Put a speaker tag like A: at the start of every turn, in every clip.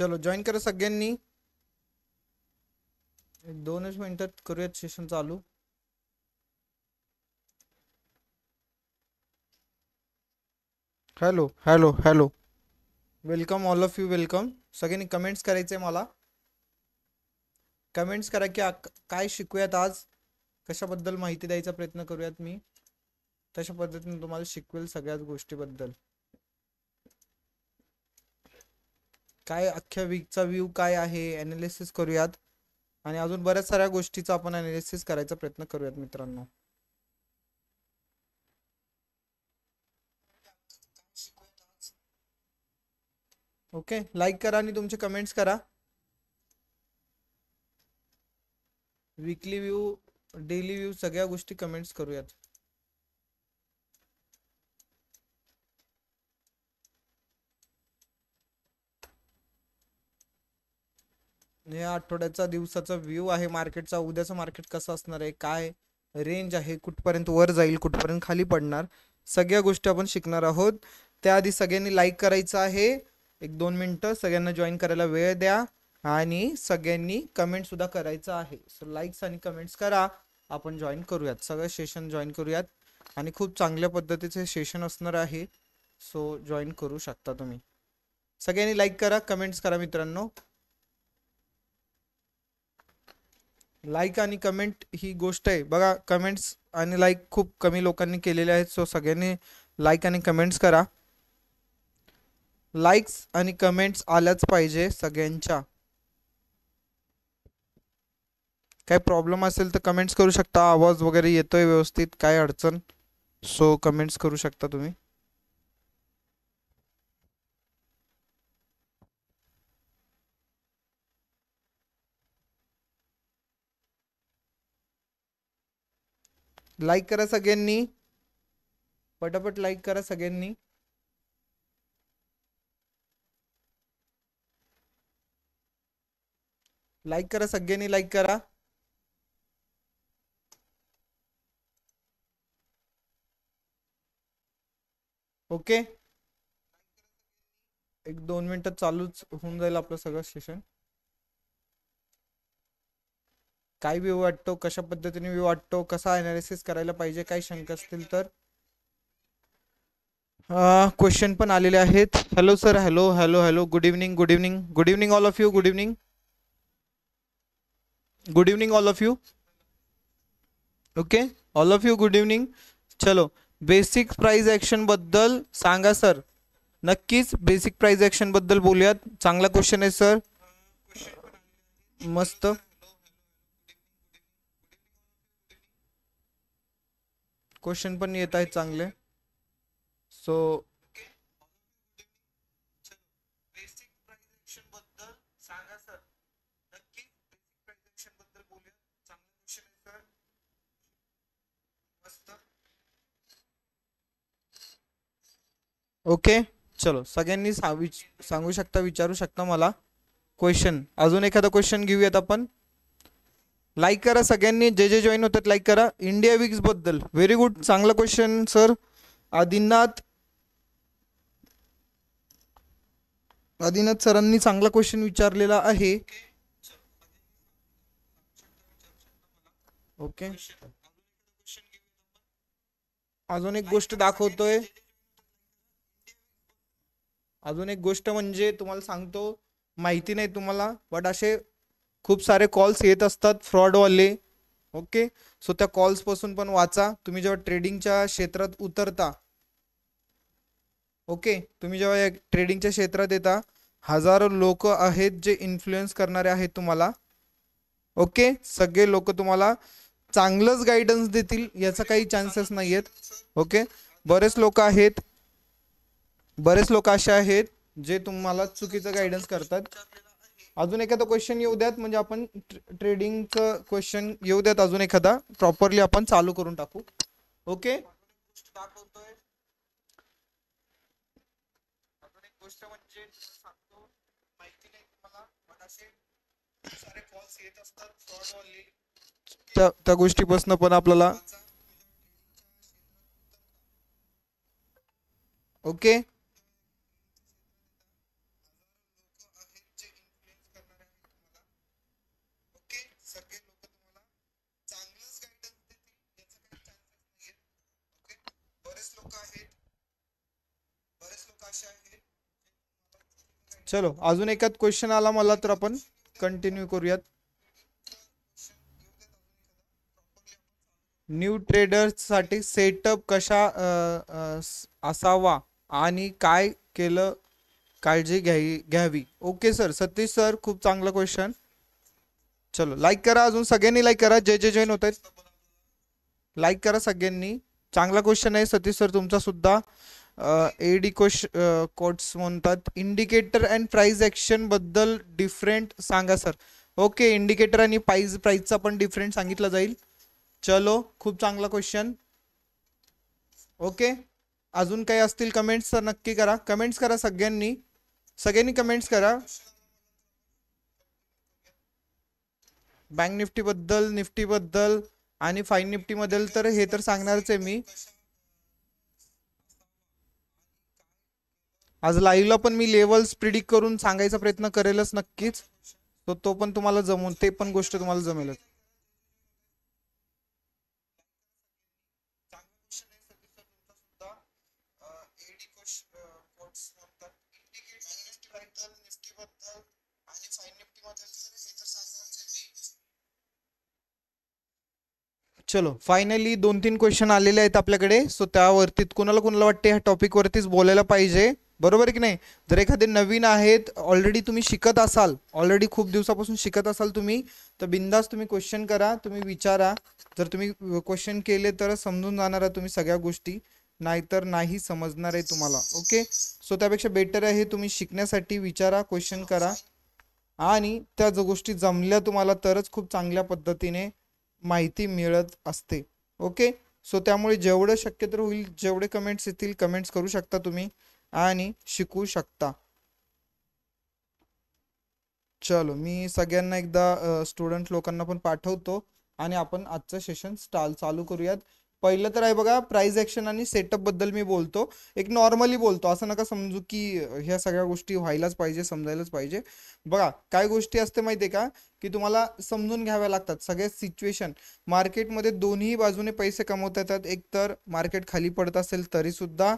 A: चलो जॉईन करा सगळ्यांनी एक दोनच मिनिटात करूयात सेशन चालू hello hello hello welcome all of you welcome सगळ्यांनी कमेंट्स करायचे मला कमेंट्स करा की काय शिकूयात आज कशाबद्दल माहिती द्यायचा प्रयत्न करूयात मी तशा पद्धतीने तुम्हाला शिकवेल सगळ्याच गोष्टीबद्दल काय अख्ख्या वीकचा व्ह्यू काय आहे ॲनालिसिस करूयात आणि अजून बऱ्याच साऱ्या गोष्टीचा आपण ॲनालिसिस करायचा प्रयत्न करूयात मित्रांनो ओके लाईक करा आणि तुमचे कमेंट्स करा वीकली व्ह्यू डेली व्ह्यू सगळ्या गोष्टी कमेंट्स करूयात या आठवड्याचा दिवसाचा व्ह्यू आहे मार्केटचा उद्याचं मार्केट कसं असणार आहे काय रेंज आहे कुठपर्यंत वर जाईल कुठपर्यंत खाली पडणार सगळ्या गोष्टी आपण शिकणार आहोत त्याआधी सगळ्यांनी लाईक करायचं आहे एक दोन मिनटं सगळ्यांना जॉईन करायला वेळ द्या आणि सगळ्यांनी कमेंटसुद्धा करायचं आहे सो लाईक्स आणि कमेंट्स करा आपण जॉईन करूयात सगळं सेशन जॉईन करूयात आणि खूप चांगल्या पद्धतीचे सेशन असणार आहे सो जॉईन करू शकता तुम्ही सगळ्यांनी लाईक करा कमेंट्स करा मित्रांनो लाईक आणि कमेंट ही गोष्ट आहे बघा कमेंट्स आणि लाईक खूप कमी लोकांनी केलेले आहेत सो सगळ्यांनी लाईक आणि कमेंट्स करा लाईक्स आणि कमेंट्स आल्याच पाहिजे सगळ्यांच्या काय प्रॉब्लेम असेल तर कमेंट्स करू शकता आवाज वगैरे येतोय व्यवस्थित काय अडचण सो कमेंट्स करू शकता तुम्ही लाईक करा सगळ्यांनी पटापट लाईक करा सगळ्यांनी लाईक करा सगळ्यांनी लाईक करा ओके एक दोन मिनिटात चालूच होऊन जाईल आपलं सगळं सेशन काय व्यू वाटतो कशा पद्धतीने व्यू वाटतो कसा अनालिसिस करायला पाहिजे काही शंका असतील तर क्वेश्चन पण आलेले आहेत hello sir hello hello hello good evening good evening good evening all of you good evening good evening all of you okay all of you good evening चलो बेसिक प्राईज ॲक्शनबद्दल सांगा सर नक्कीच basic price ॲक्शनबद्दल बोलूयात चांगला question आहे sir मस्त question पण येत आहेत चांगले सो ओके चलो सगळ्यांनी सांगू शकता विचारू शकता मला क्वेश्चन अजून एखादा क्वेश्चन घेऊयात आपण लाईक करा सगळ्यांनी जे जे जॉईन होतात लाईक करा इंडिया बद्दल व्हेरी गुड चांगला क्वेश्चन सर आदिनाथ आदिनाथ सरांनी चांगला क्वेश्चन विचारलेला आहे ओके अजून एक गोष्ट दाखवतोय अजून एक गोष्ट म्हणजे तुम्हाला सांगतो माहिती नाही तुम्हाला बट असे खूप सारे कॉल्स येत असतात फ्रॉडवाले ओके सो त्या कॉल्सपासून पण वाचा तुम्ही जेव्हा ट्रेडिंगच्या क्षेत्रात उतरता ओके तुम्ही जेव्हा या ट्रेडिंगच्या क्षेत्रात येता हजारो लोक आहेत जे इन्फ्लुएन्स करणारे आहेत तुम्हाला ओके सगळे लोक तुम्हाला चांगलंच गायडन्स देतील याचा काही चान्सेस नाही आहेत ओके बरेच लोक आहेत बरेच लोक असे आहेत जे तुम्हाला चुकीचं गायडन्स करतात अजून एखादा क्वेश्चन येऊ द्यात म्हणजे आपण ट्रेडिंग क्वेश्चन येऊ द्यात अजून एखादा प्रॉपरली आपण चालू करून टाकू ओके म्हणजे त्या त्या गोष्टीपासून पण आपल्याला ओके चलो अजून एकात क्वेश्चन आला मला तर आपण कंटिन्यू करूयात न्यू साठी सेटअप कशा असावा आणि काय केलं काळजी घ्यावी घ्यावी ओके सर सतीश सर खूप चांगला क्वेश्चन चलो लाईक करा अजून सगळ्यांनी लाईक करा जे जे जॉईन होत आहेत लाईक करा सगळ्यांनी चांगला क्वेश्चन आहे सतीश सर तुमचा सुद्धा कोश कोट्स म्हणतात इंडिकेटर अँड प्राईज बद्दल डिफरंट सांगा सर ओके इंडिकेटर आणि प्राईज प्राईजचा पण डिफरंट सांगितलं जाईल चलो खूप चांगला क्वेश्चन ओके अजून काही असतील कमेंट्स तर नक्की करा कमेंट्स करा सगळ्यांनी सगळ्यांनी कमेंट्स करा बँक निफ्टीबद्दल निफ्टीबद्दल आणि फाईन निफ्टीमधील तर हे तर सांगणारच आहे मी आज लाईव्हला पण मी लेवल्स प्रिडिक्ट करून सांगायचा प्रयत्न करेलच नक्कीच तो तो पण तुम्हाला जमून ते पण गोष्ट तुम्हाला जमेलच चलो फायनली दोन तीन क्वेश्चन आलेले आहेत आपल्याकडे सो त्यावरती कुणाला कुणाला वाटते ह्या टॉपिक वरतीच बोलायला पाहिजे बरोबर आहे की नाही जर एखादे नवीन आहेत ऑलरेडी तुम्ही शिकत असाल ऑलरेडी खूप दिवसापासून शिकत असाल तुम्ही तर बिंदास तुम्ही क्वेश्चन करा तुम्ही विचारा जर तुम्ही क्वेश्चन केले तर समजून जाणार आहे तुम्ही सगळ्या गोष्टी नाहीतर नाही समजणार आहे तुम्हाला ओके सो त्यापेक्षा बेटर आहे तुम्ही शिकण्यासाठी विचारा क्वेश्चन करा आणि त्या जो गोष्टी जमल्या तुम्हाला तरच खूप चांगल्या पद्धतीने माहिती मिळत असते ओके सो त्यामुळे जेवढं शक्य होईल जेवढे कमेंट्स येतील कमेंट्स करू शकता तुम्ही आणि शिकू शकता चलो मी सगळ्यांना एकदा स्टुडंट लोकांना पण पाठवतो आणि आपण आजचं सेशन स्टाल चालू करूयात पहिलं तर आहे बघा प्राइस ॲक्शन आणि सेटअपबद्दल मी बोलतो एक नॉर्मली बोलतो असं नका समजू की ह्या सगळ्या गोष्टी व्हायलाच पाहिजे समजायलाच पाहिजे बघा काय गोष्टी असते माहिती आहे का की तुम्हाला समजून घ्याव्या लागतात सगळ्या सिच्युएशन मार्केटमध्ये दोन्ही बाजूने पैसे कमवता येतात एक तर मार्केट खाली पडत असेल तरीसुद्धा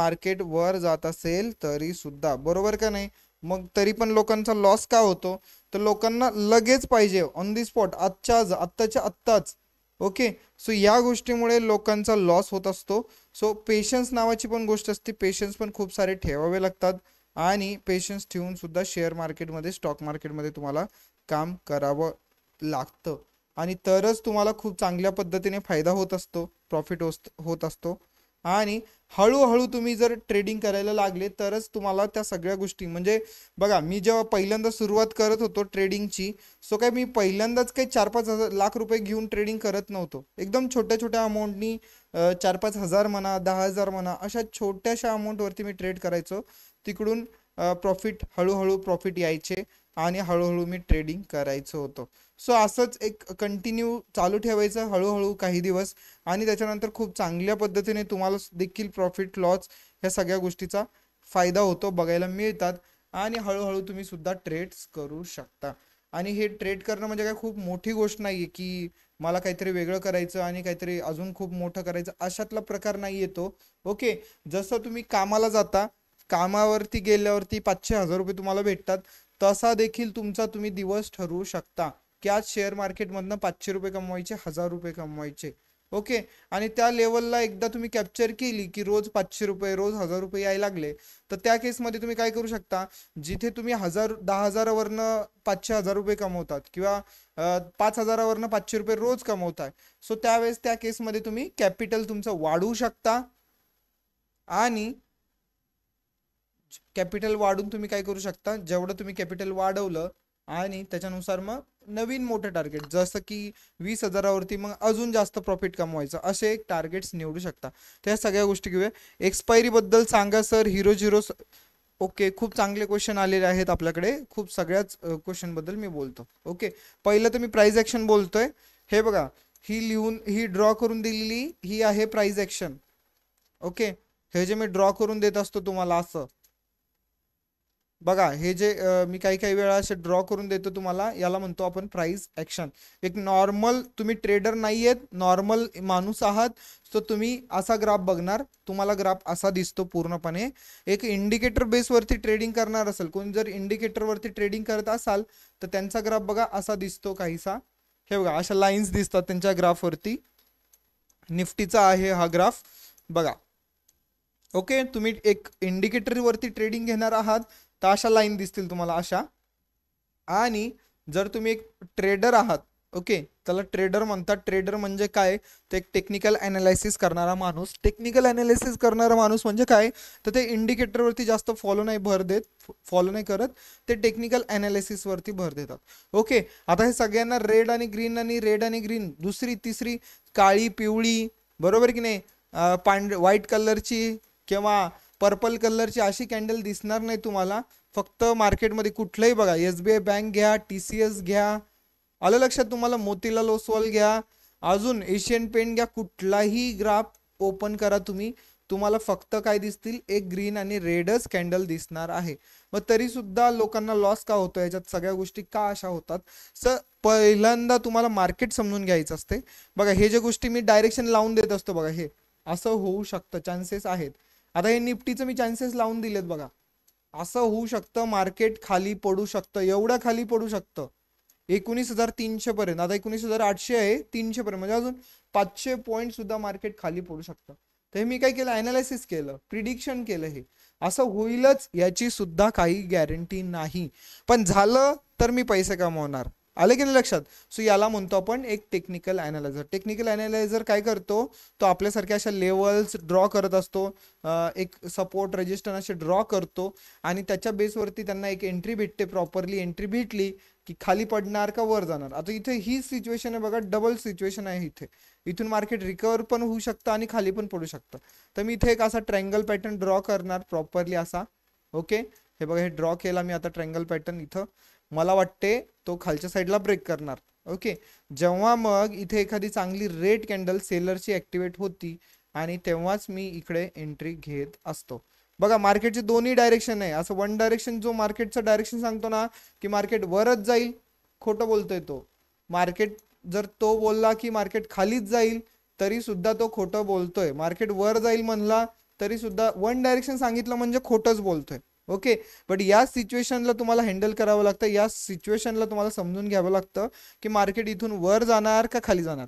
A: मार्केट वर जात असेल तरीसुद्धा बरोबर का नाही मग तरी पण लोकांचा लॉस का होतो तर लोकांना लगेच पाहिजे ऑन दी स्पॉट आजच्या आत्ताच्या आत्ताच ओके सो या गोष्टीमुळे लोकांचा लॉस होत असतो सो पेशन्स नावाची पण गोष्ट असते पेशन्स पण खूप सारे ठेवावे लागतात आणि पेशन्स ठेवून सुद्धा शेअर मार्केटमध्ये स्टॉक मार्केटमध्ये तुम्हाला काम करावं लागतं आणि तरच तुम्हाला खूप चांगल्या पद्धतीने फायदा होत असतो प्रॉफिट होत असतो आणि हळूहळू तुम्ही जर ट्रेडिंग करायला लागले तरच तुम्हाला त्या सगळ्या गोष्टी म्हणजे बघा मी जेव्हा पहिल्यांदा सुरुवात करत होतो ट्रेडिंगची सो काय मी पहिल्यांदाच काही चार पाच हजार लाख रुपये घेऊन ट्रेडिंग करत नव्हतो एकदम छोट्या छोट्या अमाऊंटनी चार पाच हजार म्हणा दहा हजार म्हणा अशा छोट्याशा अमाऊंटवरती मी ट्रेड करायचो तिकडून प्रॉफिट हळूहळू प्रॉफिट यायचे आणि हळूहळू मी ट्रेडिंग करायचं होतं सो असंच एक कंटिन्यू चालू ठेवायचं हळूहळू काही दिवस आणि त्याच्यानंतर खूप चांगल्या पद्धतीने तुम्हाला देखील प्रॉफिट लॉस ह्या सगळ्या गोष्टीचा फायदा होतो बघायला मिळतात आणि हळूहळू तुम्ही सुद्धा ट्रेड्स करू शकता आणि हे ट्रेड करणं म्हणजे काय खूप मोठी गोष्ट नाही आहे की मला काहीतरी वेगळं करायचं आणि काहीतरी अजून खूप मोठं करायचं अशातला प्रकार नाही येतो ओके जसं तुम्ही कामाला जाता कामावरती गेल्यावरती पाचशे हजार रुपये तुम्हाला भेटतात तसा देखील तुमचा तुम्ही दिवस ठरवू शकता की आज शेअर मार्केटमधनं पाचशे रुपये कमवायचे हजार रुपये कमवायचे ओके आणि त्या लेवलला एकदा तुम्ही कॅप्चर केली की रोज पाचशे रुपये रोज हजार रुपये यायला लागले तर त्या केसमध्ये तुम्ही काय करू शकता जिथे तुम्ही हजार दहा हजारावरनं पाचशे हजार रुपये कमवतात किंवा पाच हजारावरनं पाचशे रुपये रोज कमवताय सो त्यावेळेस त्या केसमध्ये तुम्ही कॅपिटल तुमचं वाढवू शकता आणि कॅपिटल वाढून तुम्ही काय करू शकता जेवढं तुम्ही कॅपिटल वाढवलं आणि त्याच्यानुसार मग नवीन मोठं टार्गेट जसं की वीस हजारावरती मग अजून जास्त प्रॉफिट कमवायचं असे एक टार्गेट्स निवडू शकता त्या सगळ्या गोष्टी घेऊया एक्सपायरीबद्दल सांगा सर हिरो झिरो ओके खूप चांगले क्वेश्चन आलेले आहेत आपल्याकडे खूप सगळ्याच क्वेश्चनबद्दल मी बोलतो ओके पहिलं तर मी प्राईज ॲक्शन बोलतोय हे बघा ही लिहून ही ड्रॉ करून दिलेली ही आहे प्राईज ॲक्शन ओके हे जे मी ड्रॉ करून देत असतो तुम्हाला असं बघा हे जे मी काही काही वेळा असे ड्रॉ करून देतो तुम्हाला याला म्हणतो आपण प्राइस ॲक्शन एक नॉर्मल तुम्ही ट्रेडर नाही आहेत नॉर्मल माणूस आहात तर तुम्ही असा ग्राफ बघणार तुम्हाला ग्राफ असा दिसतो पूर्णपणे एक इंडिकेटर बेसवरती ट्रेडिंग करणार असेल कोणी जर इंडिकेटरवरती ट्रेडिंग करत असाल तर त्यांचा ग्राफ बघा असा दिसतो काहीसा हे बघा अशा लाईन्स दिसतात त्यांच्या ग्राफवरती निफ्टीचा आहे हा ग्राफ बघा ओके तुम्ही एक इंडिकेटरवरती ट्रेडिंग घेणार आहात तर अशा लाईन दिसतील तुम्हाला अशा आणि जर तुम्ही एक ट्रेडर आहात ओके त्याला ट्रेडर म्हणतात ट्रेडर म्हणजे काय ते एक टेक्निकल अनालायसिस करणारा माणूस टेक्निकल अनालिसिस करणारा माणूस म्हणजे काय तर ते इंडिकेटरवरती जास्त फॉलो नाही भर देत फॉलो नाही करत ते टेक्निकल ॲनालिसिसवरती भर देतात ओके आता हे सगळ्यांना रेड आणि ग्रीन आणि रेड आणि ग्रीन दुसरी तिसरी काळी पिवळी बरोबर की नाही पांढ व्हाईट कलरची किंवा पर्पल कलरची अशी कॅन्डल दिसणार नाही तुम्हाला फक्त मार्केटमध्ये कुठलंही बघा एस बी आय बँक घ्या टी सी एस घ्या आलं लक्षात तुम्हाला मोतीलाल ओसवाल घ्या अजून एशियन पेंट घ्या कुठलाही ग्राफ ओपन करा तुम्ही तुम्हाला फक्त काय दिसतील एक ग्रीन आणि रेडच कॅन्डल दिसणार आहे मग तरी सुद्धा लोकांना लॉस का होतो याच्यात सगळ्या गोष्टी का अशा होतात सर पहिल्यांदा तुम्हाला मार्केट समजून घ्यायचं असते बघा हे जे गोष्टी मी डायरेक्शन लावून देत असतो बघा हे असं होऊ शकतं चान्सेस आहेत आता हे निफ्टीचं मी चान्सेस लावून दिलेत बघा असं होऊ शकतं मार्केट खाली पडू शकतं एवढं खाली पडू शकतं एकोणीस हजार तीनशे पर्यंत आता एकोणीस हजार आठशे आहे तीनशे पर्यंत म्हणजे अजून पाचशे पॉईंट सुद्धा मार्केट खाली पडू शकतं तर मी काय केलं अनालिसिस केलं प्रिडिक्शन केलं हे असं होईलच याची सुद्धा काही गॅरंटी नाही पण झालं तर मी पैसे कमावणार आले की नाही लक्षात सो याला म्हणतो आपण एक टेक्निकल अॅनालायझर टेक्निकल अॅनालायझर काय करतो तो आपल्यासारख्या अशा लेवल्स ड्रॉ करत असतो एक सपोर्ट रजिस्टर असे ड्रॉ करतो आणि त्याच्या बेसवरती त्यांना एक एंट्री भेटते प्रॉपरली एंट्री भेटली की खाली पडणार का वर जाणार आता इथे ही सिच्युएशन आहे बघा डबल सिच्युएशन आहे इथे इथून मार्केट रिकवर पण होऊ शकतं आणि खाली पण पडू शकतं तर मी इथे एक असा ट्रँगल पॅटर्न ड्रॉ करणार प्रॉपरली असा ओके हे बघा हे ड्रॉ केला मी आता ट्रँगल पॅटर्न इथं मला वाटते तो खालच्या साईडला ब्रेक करणार ओके जेव्हा मग इथे एखादी चांगली रेड कॅन्डल सेलरची ॲक्टिवेट होती आणि तेव्हाच मी इकडे एंट्री घेत असतो बघा मार्केटचे दोन्ही डायरेक्शन आहे असं वन डायरेक्शन जो मार्केटचं डायरेक्शन सांगतो ना की मार्केट वरच जाईल खोटं बोलतोय तो मार्केट जर तो बोलला की मार्केट खालीच जाईल तरी सुद्धा तो खोटं बोलतोय मार्केट वर जाईल म्हणला तरी सुद्धा वन डायरेक्शन सांगितलं म्हणजे खोटंच बोलतोय ओके बट या सिच्युएशनला तुम्हाला हँडल करावं लागतं या सिच्युएशनला तुम्हाला समजून घ्यावं लागतं की मार्केट इथून वर जाणार का खाली जाणार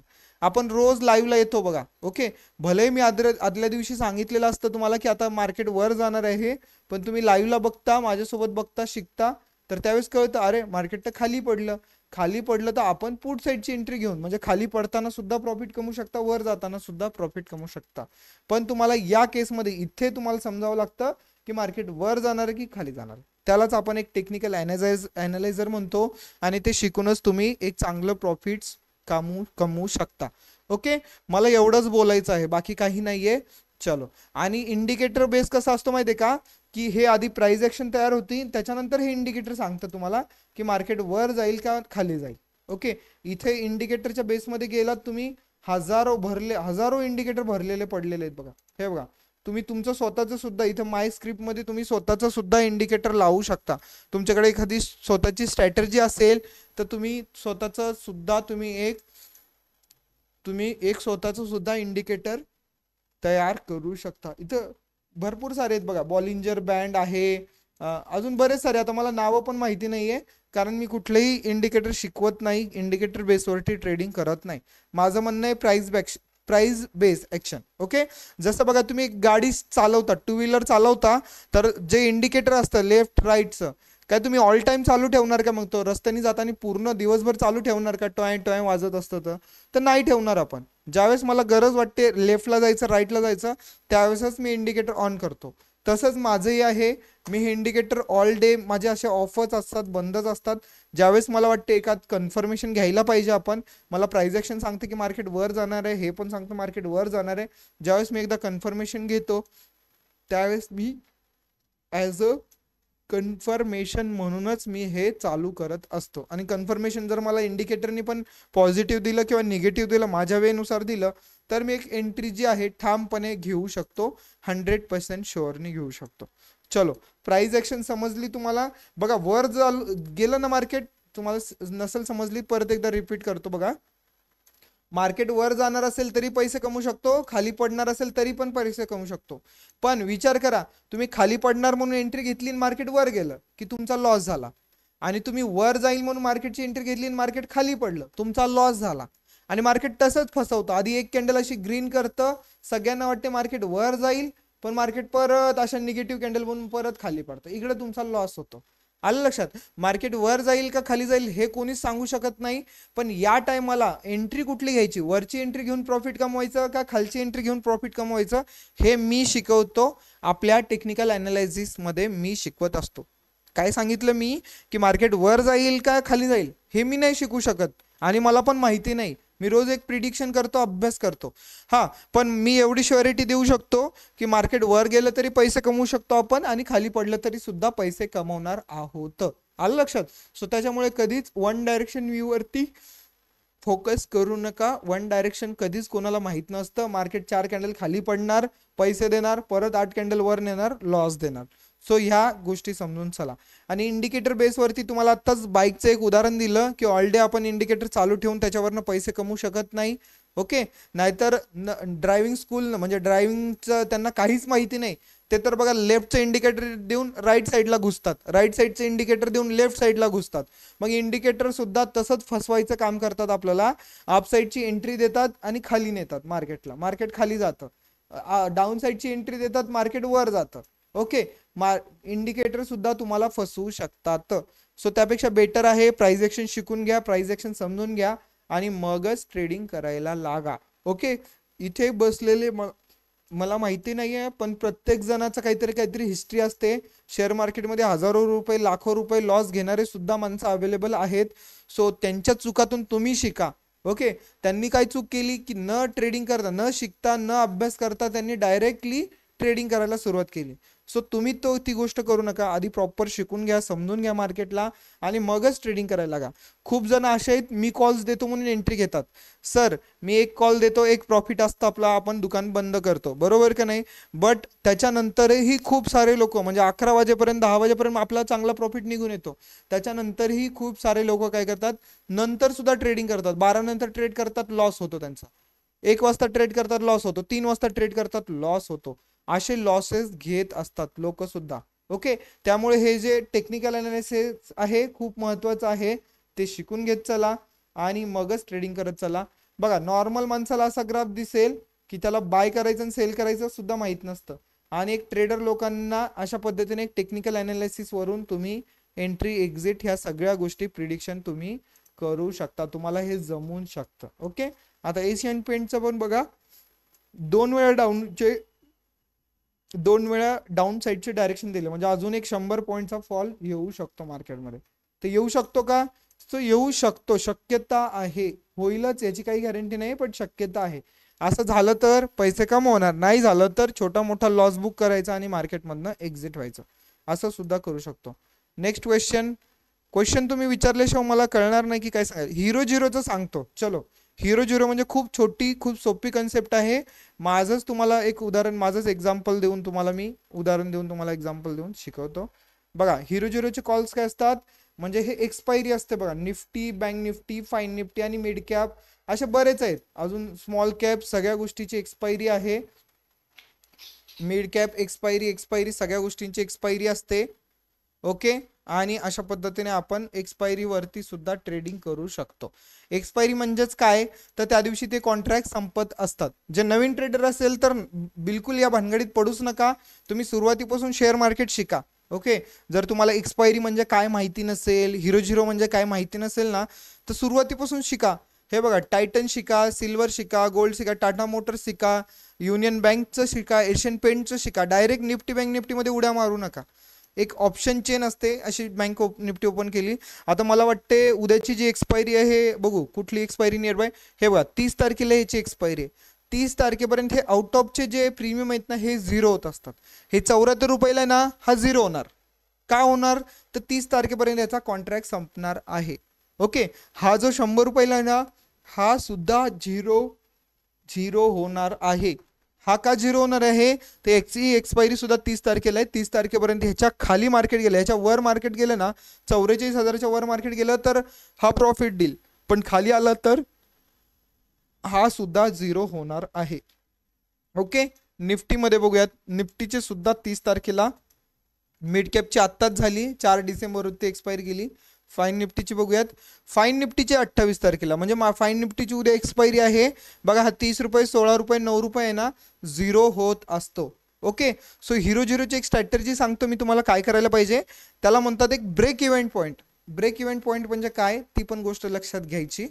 A: आपण रोज लाईव्हला येतो बघा ओके भले मी आदर आदल्या दिवशी सांगितलेलं असतं तुम्हाला की आता मार्केट वर जाणार आहे पण तुम्ही लाईव्हला बघता माझ्यासोबत बघता शिकता तर त्यावेळेस कळतं अरे मार्केट तर खाली पडलं खाली पडलं तर आपण पुट साईडची एंट्री घेऊन म्हणजे खाली पडताना सुद्धा प्रॉफिट कमवू शकता वर जाताना सुद्धा प्रॉफिट कमवू शकता पण तुम्हाला या केसमध्ये इथे तुम्हाला समजावं लागतं की मार्केट वर जाणार की खाली जाणार त्यालाच आपण एक टेक्निकल अॅनालाइज अॅनालायझर म्हणतो आणि ते शिकूनच तुम्ही एक चांगलं प्रॉफिट्स कामू कमवू शकता ओके मला एवढंच बोलायचं आहे बाकी काही नाहीये चलो आणि इंडिकेटर बेस कसा असतो माहिती आहे का की हे आधी प्राइस ॲक्शन तयार होती त्याच्यानंतर हे इंडिकेटर सांगतं तुम्हाला की मार्केट वर जाईल का खाली जाईल ओके इथे इंडिकेटरच्या बेसमध्ये गेलात तुम्ही हजारो भरले हजारो इंडिकेटर भरलेले पडलेले आहेत बघा हे बघा तुम्ही तुमचं स्वतःचं सुद्धा इथं माय स्क्रिप्टमध्ये तुम्ही स्वतःचा सुद्धा इंडिकेटर लावू शकता तुमच्याकडे एखादी स्वतःची स्ट्रॅटर्जी असेल तर तुम्ही स्वतःचं सुद्धा तुम्ही एक तुम्ही एक स्वतःचं सुद्धा इंडिकेटर तयार करू शकता इथं भरपूर सारे आहेत बघा बॉलिंजर बँड आहे अजून बरेच सारे आता मला नावं पण माहिती नाही आहे कारण मी कुठलेही इंडिकेटर शिकवत नाही इंडिकेटर बेसवरती ट्रेडिंग करत नाही माझं म्हणणं आहे प्राईस बॅक्श प्राईज बेस ॲक्शन ओके जसं बघा तुम्ही गाडी चालवता टू व्हीलर चालवता तर जे इंडिकेटर असतं लेफ्ट राईटचं काय तुम्ही ऑल टाईम चालू ठेवणार का मग तो रस्त्याने जाताना पूर्ण दिवसभर चालू ठेवणार का टॉय टॉय वाजत असतं तर नाही ठेवणार आपण ज्यावेळेस मला गरज वाटते लेफ्टला जायचं राईटला जायचं त्यावेळेसच मी इंडिकेटर ऑन करतो तसंच माझंही आहे मी हे इंडिकेटर ऑल डे माझे असे ऑफर्स असतात बंदच असतात ज्यावेळेस मला वाटते एखाद कन्फर्मेशन घ्यायला पाहिजे आपण मला प्राइस ॲक्शन सांगते की मार्केट वर जाणार आहे हे पण सांगतं मार्केट वर जाणार आहे ज्यावेळेस मी एकदा कन्फर्मेशन घेतो त्यावेळेस मी ॲज अ कन्फर्मेशन म्हणूनच मी हे चालू करत असतो आणि कन्फर्मेशन जर मला इंडिकेटरनी पण पॉझिटिव्ह दिलं किंवा निगेटिव्ह दिलं माझ्या वेनुसार दिलं तर मी एक एंट्री जी आहे ठामपणे घेऊ शकतो हंड्रेड पर्सेंट शुअरनी घेऊ शकतो चलो प्राइस ॲक्शन समजली तुम्हाला बघा वर जर गेलं ना मार्केट तुम्हाला नसेल समजली परत एकदा रिपीट करतो बघा मार्केट वर जाणार असेल तरी पैसे कमवू शकतो खाली पडणार असेल तरी पण पैसे कमवू शकतो पण विचार करा तुम्ही खाली पडणार म्हणून एंट्री घेतली मार्केट वर गेलं की तुमचा लॉस झाला आणि तुम्ही वर जाईल म्हणून मार्केटची एंट्री घेतली मार्केट खाली पडलं तुमचा लॉस झाला आणि मार्केट तसंच फसवतं आधी एक कॅन्डल अशी ग्रीन करतं सगळ्यांना वाटते मार्केट वर जाईल पण मार्केट परत अशा निगेटिव्ह कॅन्डल बनून परत खाली पडतं इकडे तुमचा लॉस होतो आलं लक्षात मार्केट वर जाईल का खाली जाईल हे कोणीच सांगू शकत नाही पण या टायमाला एंट्री कुठली घ्यायची वरची एंट्री घेऊन प्रॉफिट कमवायचं का खालची एंट्री घेऊन प्रॉफिट कमवायचं हे मी शिकवतो आपल्या टेक्निकल ॲनालायसिसमध्ये मी शिकवत असतो काय सांगितलं मी की मार्केट वर जाईल का खाली जाईल हे मी नाही शिकू शकत आणि मला पण माहिती नाही मी रोज एक प्रिडिक्शन करतो अभ्यास करतो हां पण मी एवढी श्युअरिटी देऊ शकतो की मार्केट वर गेलं तरी पैसे कमवू शकतो आपण आणि खाली पडलं तरी सुद्धा पैसे कमवणार आहोत आलं लक्षात सो त्याच्यामुळे कधीच वन डायरेक्शन वरती फोकस करू नका वन डायरेक्शन कधीच कोणाला माहीत नसतं मार्केट चार कॅन्डल खाली पडणार पैसे देणार परत आठ कॅन्डल वर नेणार लॉस देणार सो ह्या गोष्टी समजून चला आणि इंडिकेटर बेसवरती तुम्हाला आत्ताच बाईकचं एक उदाहरण दिलं की ऑल डे आपण इंडिकेटर चालू ठेवून त्याच्यावरनं पैसे कमवू शकत नाही ओके नाहीतर न ड्रायव्हिंग स्कूल म्हणजे ड्रायव्हिंगचं त्यांना काहीच माहिती नाही ते तर बघा लेफ्टचं इंडिकेटर देऊन राईट साईडला घुसतात राईट साईडचे इंडिकेटर देऊन लेफ्ट साइडला घुसतात मग इंडिकेटर सुद्धा तसंच फसवायचं काम करतात आपल्याला आप साईडची एंट्री देतात आणि खाली नेतात मार्केटला मार्केट खाली जातं डाऊन साईडची एंट्री देतात मार्केट वर जातं ओके मा इंडिकेटर सुद्धा तुम्हाला फसवू शकतात सो त्यापेक्षा बेटर आहे प्राइस ॲक्शन शिकून घ्या प्राइस ॲक्शन समजून घ्या आणि मगच ट्रेडिंग करायला लागा ओके इथे बसलेले मला माहिती नाही आहे पण प्रत्येक जणाचं काहीतरी काहीतरी हिस्ट्री असते शेअर मार्केटमध्ये हजारो रुपये लाखो रुपये लॉस घेणारे सुद्धा माणसं अवेलेबल आहेत सो त्यांच्या चुकातून तुम्ही शिका ओके त्यांनी काय चूक केली की न ट्रेडिंग करता न शिकता न अभ्यास करता त्यांनी डायरेक्टली ट्रेडिंग करायला सुरुवात केली सो तुम्ही तो ती गोष्ट करू नका आधी प्रॉपर शिकून घ्या समजून घ्या मार्केटला आणि मगच ट्रेडिंग करायला लागा खूप जण असे आहेत मी कॉल्स देतो म्हणून एंट्री घेतात सर मी एक कॉल देतो एक प्रॉफिट असतं आपला आपण दुकान बंद करतो बरोबर का नाही बट त्याच्यानंतरही खूप सारे लोक म्हणजे अकरा वाजेपर्यंत दहा वाजेपर्यंत आपला चांगला प्रॉफिट निघून येतो त्याच्यानंतरही खूप सारे लोक काय करतात नंतर सुद्धा ट्रेडिंग करतात बारा नंतर ट्रेड करतात लॉस होतो त्यांचा एक वाजता ट्रेड करतात लॉस होतो तीन वाजता ट्रेड करतात लॉस होतो असे लॉसेस घेत असतात लोक सुद्धा ओके त्यामुळे हे जे टेक्निकल अनालिसिस आहे खूप महत्त्वाचं आहे ते शिकून घेत चला आणि मगच ट्रेडिंग करत चला बघा नॉर्मल माणसाला असा ग्राफ दिसेल की त्याला बाय करायचं आणि सेल करायचं सुद्धा माहीत नसतं आणि एक ट्रेडर लोकांना अशा पद्धतीने एक टेक्निकल अनालिसिसवरून तुम्ही एंट्री एक्झिट ह्या सगळ्या गोष्टी प्रिडिक्शन तुम्ही करू शकता तुम्हाला हे जमून शकतं ओके आता एशियन पेंटचं पण बघा दोन वेळा डाऊनचे दोन वेळा डाऊन साईडचे डायरेक्शन दिले म्हणजे अजून एक शंभर पॉईंटचा फॉल येऊ शकतो मार्केटमध्ये तर येऊ शकतो का तो येऊ शकतो शक्यता आहे होईलच याची काही गॅरंटी नाही पण शक्यता आहे असं झालं तर पैसे कम होणार नाही झालं तर छोटा मोठा लॉस बुक करायचा आणि मार्केटमधनं एक्झिट व्हायचं असं सुद्धा करू शकतो नेक्स्ट क्वेश्चन क्वेश्चन तुम्ही विचारल्याशिवाय मला कळणार नाही की काय हिरो झिरोचं सांगतो चलो हिरो झिरो म्हणजे खूप छोटी खूप सोपी कन्सेप्ट आहे माझंच तुम्हाला एक उदाहरण माझंच एक्झाम्पल देऊन तुम्हाला मी उदाहरण देऊन तुम्हाला एक्झाम्पल देऊन शिकवतो बघा हिरो झिरोचे कॉल्स काय असतात म्हणजे हे एक्सपायरी असते बघा Nifty bank Nifty fin Nifty आणि मिड कॅप असे बरेच आहेत अजून स्मॉल कॅप सगळ्या गोष्टीची एक्सपायरी आहे मिड कॅप एक्सपायरी एक्सपायरी सगळ्या गोष्टींची एक्सपायरी असते ओके आणि अशा पद्धतीने आपण एक्सपायरीवरती सुद्धा ट्रेडिंग करू शकतो एक्सपायरी म्हणजेच काय तर त्या दिवशी ते कॉन्ट्रॅक्ट संपत असतात जे नवीन ट्रेडर असेल तर बिलकुल या भानगडीत पडूच नका तुम्ही सुरुवातीपासून शेअर मार्केट शिका ओके जर तुम्हाला एक्सपायरी म्हणजे काय माहिती नसेल हिरो झिरो म्हणजे काय माहिती नसेल ना तर सुरुवातीपासून शिका हे बघा टायटन शिका सिल्वर शिका गोल्ड शिका टाटा मोटर्स शिका युनियन बँकचं शिका एशियन पेंटचं शिका डायरेक्ट निफ्टी बँक निफ्टीमध्ये उड्या मारू नका एक ऑप्शन चेन असते अशी बँक ओप निफ्टी ओपन केली आता मला वाटते उद्याची जी एक्सपायरी आहे बघू कुठली एक्सपायरी नियर बाय हे बघा तीस तारखेला याची एक्सपायरी आहे तीस तारखेपर्यंत हे आउट ऑफचे जे प्रीमियम आहेत ना हे झिरो होत असतात हे चौऱ्याहत्तर रुपयाला ना हा झिरो होणार का होणार तर तीस तारखेपर्यंत याचा कॉन्ट्रॅक्ट संपणार आहे ओके हा जो शंभर रुपयाला ना हा सुद्धा झिरो झिरो होणार आहे हा का झिरो होणार आहे ते एक्सची एक्सपायरी सुद्धा तीस तारखेला आहे तीस तारखेपर्यंत ह्याच्या खाली मार्केट गेलं ह्याच्या वर मार्केट गेलं ना चौवेचाळीस हजाराच्या वर मार्केट गेलं तर हा प्रॉफिट डील पण खाली आला तर हा सुद्धा झिरो होणार आहे ओके निफ्टीमध्ये बघूयात निफ्टीचे सुद्धा तीस तारखेला मिड कॅपची आत्ताच झाली चार डिसेंबर होती एक्सपायर गेली फाईन निफ्टीची बघूयात फाईन निफ्टीची अठ्ठावीस तारखेला म्हणजे मा फाईन निफ्टीची उद्या एक्सपायरी आहे बघा हा तीस रुपये सोळा रुपये नऊ रुपये आहे ना झिरो होत असतो ओके सो हिरो झिरोची एक स्ट्रॅटर्जी सांगतो मी तुम्हाला काय करायला पाहिजे त्याला म्हणतात एक break event point break event point म्हणजे काय ती पण गोष्ट लक्षात घ्यायची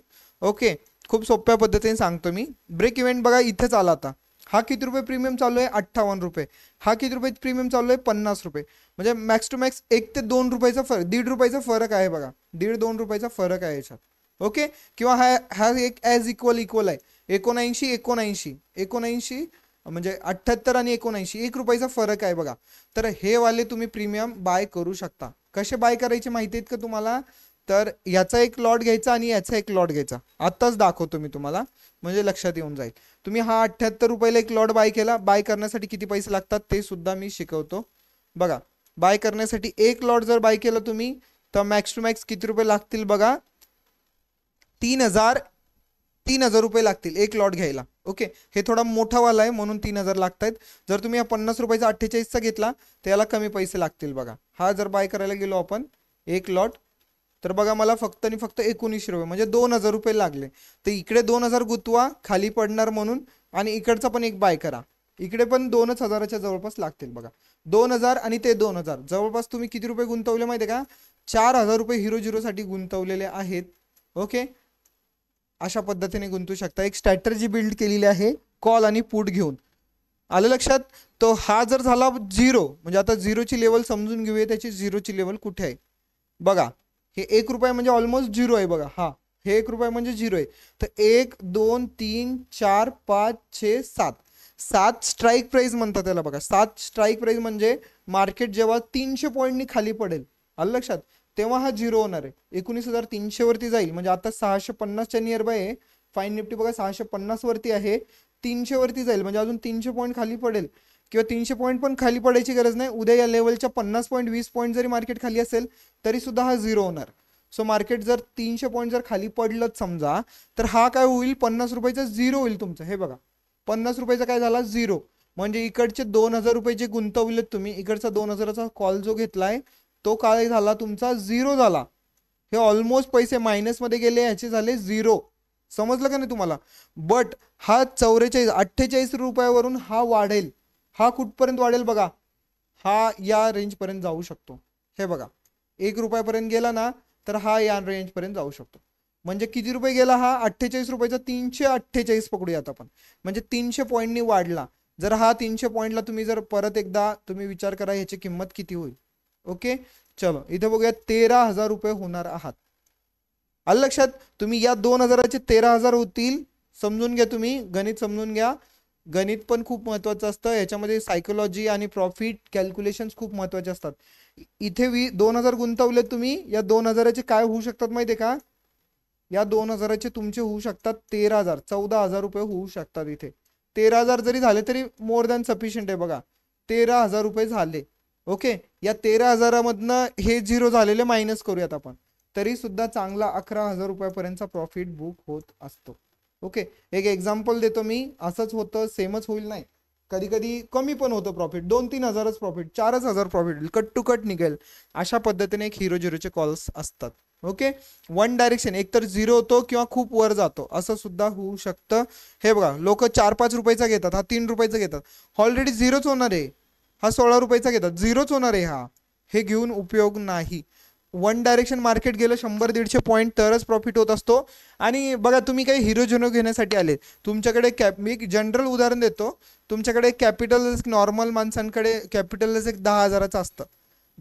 A: ओके खूप सोप्या पद्धतीने सांगतो मी ब्रेक इव्हेंट बघा इथेच आला आता हा किती रुपये प्रीमियम चालू आहे अठ्ठावन्न रुपये हा किती रुपये प्रीमियम चालू आहे पन्नास रुपये म्हणजे मॅक्स टू मॅक्स एक ते दोन रुपयाचा फरक दीड रुपयाचा फरक आहे बघा दीड दोन रुपयाचा फरक आहे याच्यात ओके किंवा हा हा एक ॲज इक्वल इक्वल आहे एकोणऐंशी एकोणऐंशी एकोणऐंशी म्हणजे अठ्ठ्याहत्तर आणि एकोणऐंशी एक रुपयाचा फरक आहे बघा तर हे वाले तुम्ही प्रीमियम बाय करू शकता कसे बाय करायचे माहिती आहेत का तुम्हाला तर याचा एक लॉट घ्यायचा आणि याचा एक लॉट घ्यायचा आत्ताच दाखवतो मी तुम्हाला म्हणजे लक्षात येऊन जाईल तुम्ही हा अठ्ठ्याहत्तर रुपयाला एक लॉट बाय केला बाय करण्यासाठी किती पैसे लागतात ते सुद्धा मी शिकवतो बघा बाय करण्यासाठी एक लॉट जर बाय केलं तुम्ही तर मॅक्स टू मॅक्स किती रुपये लागतील बघा तीन हजार तीन हजार रुपये लागतील एक लॉट घ्यायला ओके हे थोडा मोठावाला आहे म्हणून तीन हजार लागत आहेत जर तुम्ही हा पन्नास रुपयाचा अठ्ठेचाळीसचा घेतला तर याला कमी पैसे लागतील बघा हा जर बाय करायला गेलो आपण एक लॉट तर बघा मला फक्त आणि फक्त एकोणीसशे रुपये म्हणजे दोन हजार रुपये लागले तर इकडे दोन हजार गुतवा खाली पडणार म्हणून आणि इकडचा पण एक बाय करा इकडे पण दोनच हजाराच्या जवळपास लागतील बघा दोन हजार आणि ते दोन हजार जवळपास तुम्ही किती रुपये गुंतवले माहिती का चार हजार रुपये हिरो झिरोसाठी गुंतवलेले आहेत ओके अशा पद्धतीने गुंतू शकता एक स्ट्रॅटर्जी बिल्ड केलेली आहे कॉल आणि पूट घेऊन आलं लक्षात तो हा जर झाला झिरो म्हणजे आता झिरोची लेवल समजून घेऊया त्याची झिरोची लेवल कुठे आहे बघा हे एक रुपये म्हणजे ऑलमोस्ट झिरो आहे बघा हा हे एक रुपये म्हणजे झिरो आहे तर एक दोन तीन चार पाच छे सात सात स्ट्राईक प्राईज म्हणतात त्याला बघा सात स्ट्राईक प्राईज म्हणजे मार्केट जेव्हा तीनशे पॉईंटनी खाली पडेल आलं लक्षात तेव्हा हा झिरो होणार आहे एकोणीस हजार तीनशे वरती जाईल म्हणजे आता सहाशे पन्नासच्या नियर बाय फाईन निफ्टी बघा सहाशे पन्नास वरती आहे तीनशे वरती जाईल म्हणजे अजून तीनशे पॉईंट खाली पडेल किंवा तीनशे पॉईंट पण खाली पडायची गरज नाही उद्या या लेवलच्या पन्नास पॉईंट वीस पॉईंट जरी मार्केट खाली असेल तरी सुद्धा हा झिरो होणार सो मार्केट जर तीनशे पॉईंट जर खाली पडलं समजा तर हा काय होईल पन्नास रुपयाचा झिरो होईल तुमचं हे बघा पन्नास रुपयाचा काय झाला झिरो म्हणजे इकडचे दोन हजार रुपये जे गुंतवलेत तुम्ही इकडचा दोन हजाराचा कॉल जो घेतलाय तो काय झाला तुमचा झिरो झाला हे ऑलमोस्ट पैसे मायनसमध्ये गेले ह्याचे झाले झिरो समजलं का नाही तुम्हाला बट हा चौवेचाळीस अठ्ठेचाळीस रुपयावरून हा वाढेल हा कुठपर्यंत वाढेल बघा हा या रेंजपर्यंत जाऊ शकतो हे बघा एक रुपयापर्यंत गेला ना तर हा या रेंजपर्यंत जाऊ शकतो म्हणजे किती रुपये गेला हा अठ्ठेचाळीस रुपयाचा तीनशे अठ्ठेचाळीस पकडूयात आपण म्हणजे तीनशे पॉईंटनी वाढला जर हा तीनशे पॉईंटला तुम्ही जर परत एकदा तुम्ही विचार करा ह्याची किंमत किती होईल ओके चलो इथे बघूया तेरा हजार रुपये होणार आहात आलं लक्षात तुम्ही या दोन हजाराचे तेरा हजार होतील समजून घ्या तुम्ही गणित समजून घ्या गणित पण खूप महत्त्वाचं असतं याच्यामध्ये सायकोलॉजी आणि प्रॉफिट कॅल्क्युलेशन्स खूप महत्त्वाचे असतात इथे वी दोन हजार गुंतवले तुम्ही या दोन हजाराचे काय होऊ शकतात माहिती आहे का या दोन हजाराचे तुमचे होऊ शकतात तेरा हजार चौदा हजार रुपये होऊ शकतात इथे तेरा हजार जरी झाले तरी मोर दॅन सफिशियंट आहे बघा तेरा हजार रुपये झाले ओके या तेरा हजारामधनं हे झिरो झालेले मायनस करूयात आपण तरी सुद्धा चांगला अकरा हजार रुपयापर्यंतचा प्रॉफिट बुक होत असतो ओके एक एक्झाम्पल देतो मी असंच होतं सेमच होईल नाही कधी कधी कमी पण होतं प्रॉफिट दोन तीन हजारच प्रॉफिट चारच हजार प्रॉफिट कट टू कट निघेल अशा पद्धतीने एक हिरो झिरोचे कॉल्स असतात ओके वन डायरेक्शन एकतर झिरो होतो किंवा खूप वर जातो असं सुद्धा होऊ शकतं हे बघा लोक चार पाच रुपयाचा घेतात हा तीन रुपयाचा घेतात ऑलरेडी झिरोच होणार आहे हा सोळा रुपयाचा घेतात झिरोच होणार आहे हा हे घेऊन उपयोग नाही वन डायरेक्शन मार्केट गेलं शंभर दीडशे पॉईंट तरच प्रॉफिट होत असतो आणि बघा तुम्ही काही हिरो झिरो घेण्यासाठी आले तुमच्याकडे कॅप मी एक जनरल उदाहरण देतो तुमच्याकडे कॅपिटल नॉर्मल माणसांकडे कॅपिटल एक दहा हजाराचं असतं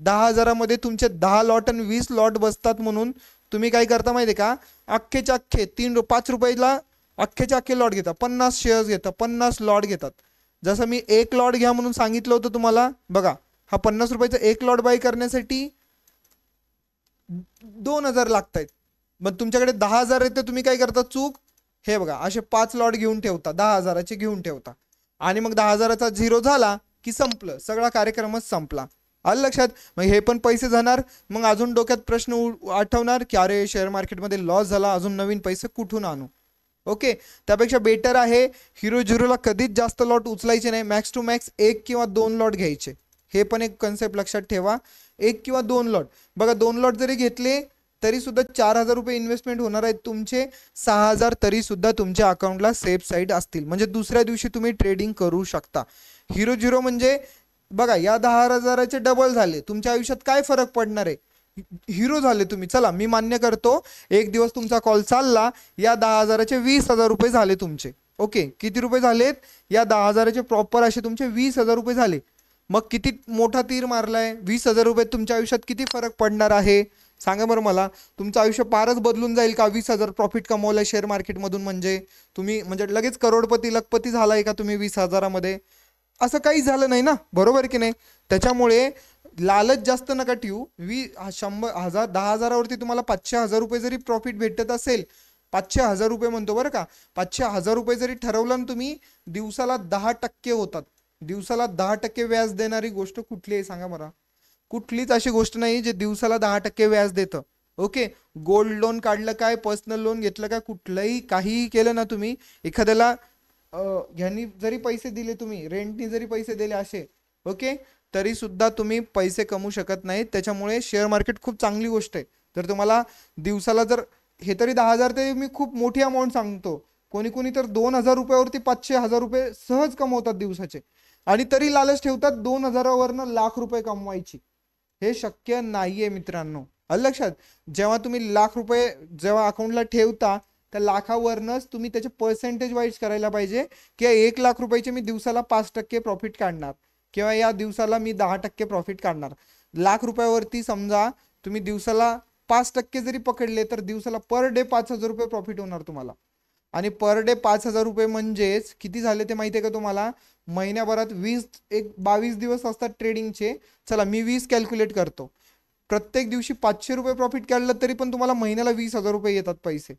A: दहा हजारामध्ये तुमचे दहा लॉट आणि वीस लॉट बसतात म्हणून तुम्ही काय करता माहिती आहे का अख्खेच्या अख्खे तीन पाच रुपयाला अख्खेच्या अख्खे लॉट घेतात पन्नास शेअर्स घेतात पन्नास लॉट घेतात जसं मी एक लॉट घ्या म्हणून सांगितलं होतं तुम्हाला बघा हा पन्नास रुपयाचा एक लॉट बाय करण्यासाठी दोन हजार आहेत मग तुमच्याकडे दहा हजार येते तुम्ही काय करता चूक हे बघा असे पाच लॉट घेऊन ठेवता दहा हजाराचे घेऊन ठेवता आणि मग दहा हजाराचा झिरो झाला की संपलं सगळा कार्यक्रमच संपला आलं लक्षात मग हे पण पैसे जाणार मग अजून डोक्यात प्रश्न आठवणार की अरे शेअर मार्केटमध्ये लॉस झाला अजून नवीन पैसे कुठून आणू ओके त्यापेक्षा बेटर आहे हिरो झिरोला कधीच जास्त लॉट उचलायचे नाही मॅक्स टू मॅक्स एक किंवा दोन लॉट घ्यायचे हे पण एक कन्सेप्ट लक्षात ठेवा एक किंवा दोन लॉट बघा दोन लॉट जरी घेतले तरी सुद्धा चार हजार रुपये इन्व्हेस्टमेंट होणार आहेत तुमचे सहा हजार तरी सुद्धा तुमच्या अकाउंटला सेफ साईड असतील म्हणजे दुसऱ्या दिवशी तुम्ही ट्रेडिंग करू शकता हिरो झिरो म्हणजे बघा या दहा हजाराचे डबल झाले तुमच्या आयुष्यात काय फरक पडणार आहे हिरो झाले तुम्ही चला मी मान्य करतो एक दिवस तुमचा कॉल चालला या दहा हजाराचे वीस हजार रुपये झाले तुमचे ओके किती रुपये झालेत या दहा हजाराचे प्रॉपर असे तुमचे वीस हजार रुपये झाले मग किती मोठा तीर मारला आहे वीस हजार रुपये तुमच्या आयुष्यात किती फरक पडणार आहे सांगा बरं मला तुमचं आयुष्य पारच बदलून जाईल का वीस हजार प्रॉफिट कमवलं शेअर मार्केटमधून म्हणजे तुम्ही म्हणजे लगेच करोडपती लखपती झाला आहे का तुम्ही वीस हजारामध्ये असं काही झालं नाही ना बरोबर की नाही त्याच्यामुळे लालच जास्त नका ठेवू वी शंभर हजार दहा हजारावरती तुम्हाला पाचशे हजार रुपये जरी प्रॉफिट भेटत असेल पाचशे हजार रुपये म्हणतो बरं का पाचशे हजार रुपये जरी ठरवलं तुम्ही दिवसाला दहा टक्के होतात दिवसाला दहा टक्के व्याज देणारी गोष्ट कुठली आहे सांगा मला कुठलीच अशी गोष्ट नाही जे दिवसाला दहा टक्के व्याज देतं ओके गोल्ड लोन काढलं काय पर्सनल लोन घेतलं काय कुठलंही काहीही केलं ना तुम्ही एखाद्याला ह्यांनी जरी पैसे दिले तुम्ही रेंटनी जरी पैसे दिले असे ओके तरी सुद्धा तुम्ही पैसे कमवू शकत नाहीत त्याच्यामुळे शेअर मार्केट खूप चांगली गोष्ट आहे जर तुम्हाला दिवसाला जर हे तरी दहा हजार ते मी खूप मोठी अमाऊंट सांगतो कोणी कोणी तर दोन हजार रुपयावरती पाचशे हजार रुपये सहज कमवतात दिवसाचे आणि तरी लालच ठेवतात दोन हजारावरनं लाख रुपये कमवायची हे शक्य नाहीये मित्रांनो लक्षात जेव्हा तुम्ही लाख रुपये जेव्हा अकाउंटला ठेवता त्या लाखावरनच तुम्ही त्याचे पर्सेंटेज वाईज करायला पाहिजे किंवा एक लाख रुपयाचे मी दिवसाला पाच टक्के प्रॉफिट काढणार किंवा या दिवसाला मी दहा टक्के प्रॉफिट काढणार लाख रुपयावरती समजा तुम्ही दिवसाला पाच टक्के जरी पकडले तर दिवसाला पर डे पाच हजार रुपये प्रॉफिट होणार तुम्हाला आणि पर डे पाच हजार रुपये म्हणजेच किती झाले ते माहिती आहे का तुम्हाला महिन्याभरात वीस एक बावीस दिवस असतात ट्रेडिंगचे चला मी वीस कॅल्क्युलेट करतो प्रत्येक दिवशी पाचशे रुपये प्रॉफिट काढलं तरी पण तुम्हाला महिन्याला वीस हजार रुपये येतात पैसे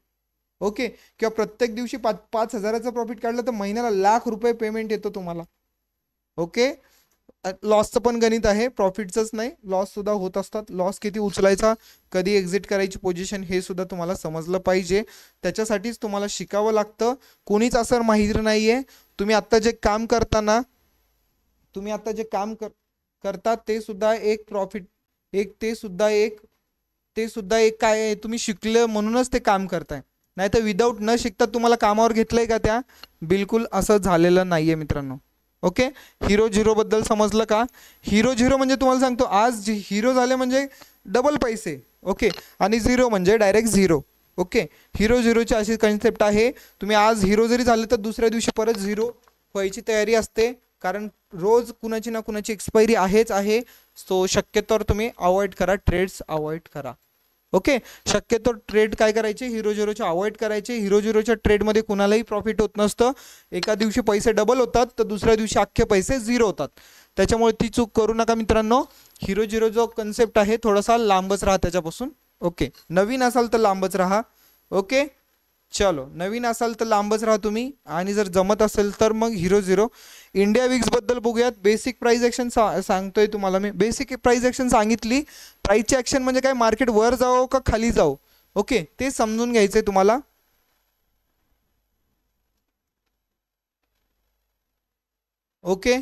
A: ओके किंवा प्रत्येक दिवशी पाच पाच हजाराचं प्रॉफिट काढलं तर महिन्याला लाख रुपये पेमेंट येतो तुम्हाला ओके लॉसचं पण गणित आहे प्रॉफिटचंच नाही लॉस सुद्धा होत असतात लॉस किती उचलायचा कधी एक्झिट करायची पोझिशन हे सुद्धा तुम्हाला समजलं पाहिजे त्याच्यासाठीच तुम्हाला शिकावं लागतं कोणीच असं माहीत नाहीये तुम्ही आत्ता जे काम करताना तुम्ही आता जे काम कर करता ते सुद्धा एक प्रॉफिट एक ते सुद्धा एक ते सुद्धा एक काय तुम्ही शिकलं म्हणूनच ते काम करताय नाहीतर तर विदाऊट न शिकता तुम्हाला कामावर घेतलंय का त्या बिलकुल असं झालेलं नाहीये मित्रांनो ओके हिरो झिरोबद्दल समजलं का हिरो झिरो म्हणजे तुम्हाला सांगतो आज हिरो झाले म्हणजे डबल पैसे ओके आणि झिरो म्हणजे डायरेक्ट झिरो ओके हिरो झिरोची अशी कन्सेप्ट आहे तुम्ही आज हिरो जरी झाले तर दुसऱ्या दिवशी परत झिरो व्हायची तयारी असते कारण रोज कुणाची ना कुणाची एक्सपायरी आहेच आहे सो शक्यतोवर तुम्ही अवॉइड करा ट्रेड्स अवॉइड करा ओके शक्यतो ट्रेड काय करायचे हिरो झिरोचे अवॉइड करायचे हिरो झिरोच्या ट्रेडमध्ये कुणालाही प्रॉफिट होत नसतं एका दिवशी पैसे डबल होतात तर दुसऱ्या दिवशी अख्खे पैसे झिरो होतात त्याच्यामुळे ती चूक करू नका मित्रांनो हिरो झिरो जो कन्सेप्ट आहे थोडासा लांबच राहा त्याच्यापासून ओके नवीन असाल तर लांबच राहा ओके चलो नवीन असाल तर लांबच राहा तुम्ही आणि जर जमत असेल तर मग हिरो झिरो इंडिया विक्सबद्दल बघूयात बेसिक प्राईज ॲक्शन सा सांगतोय तुम्हाला मी बेसिक प्राईज ॲक्शन सांगितली प्राईजची ॲक्शन म्हणजे काय मार्केट वर जाओ का खाली जाओ ओके ते समजून घ्यायचं तुम्हाला ओके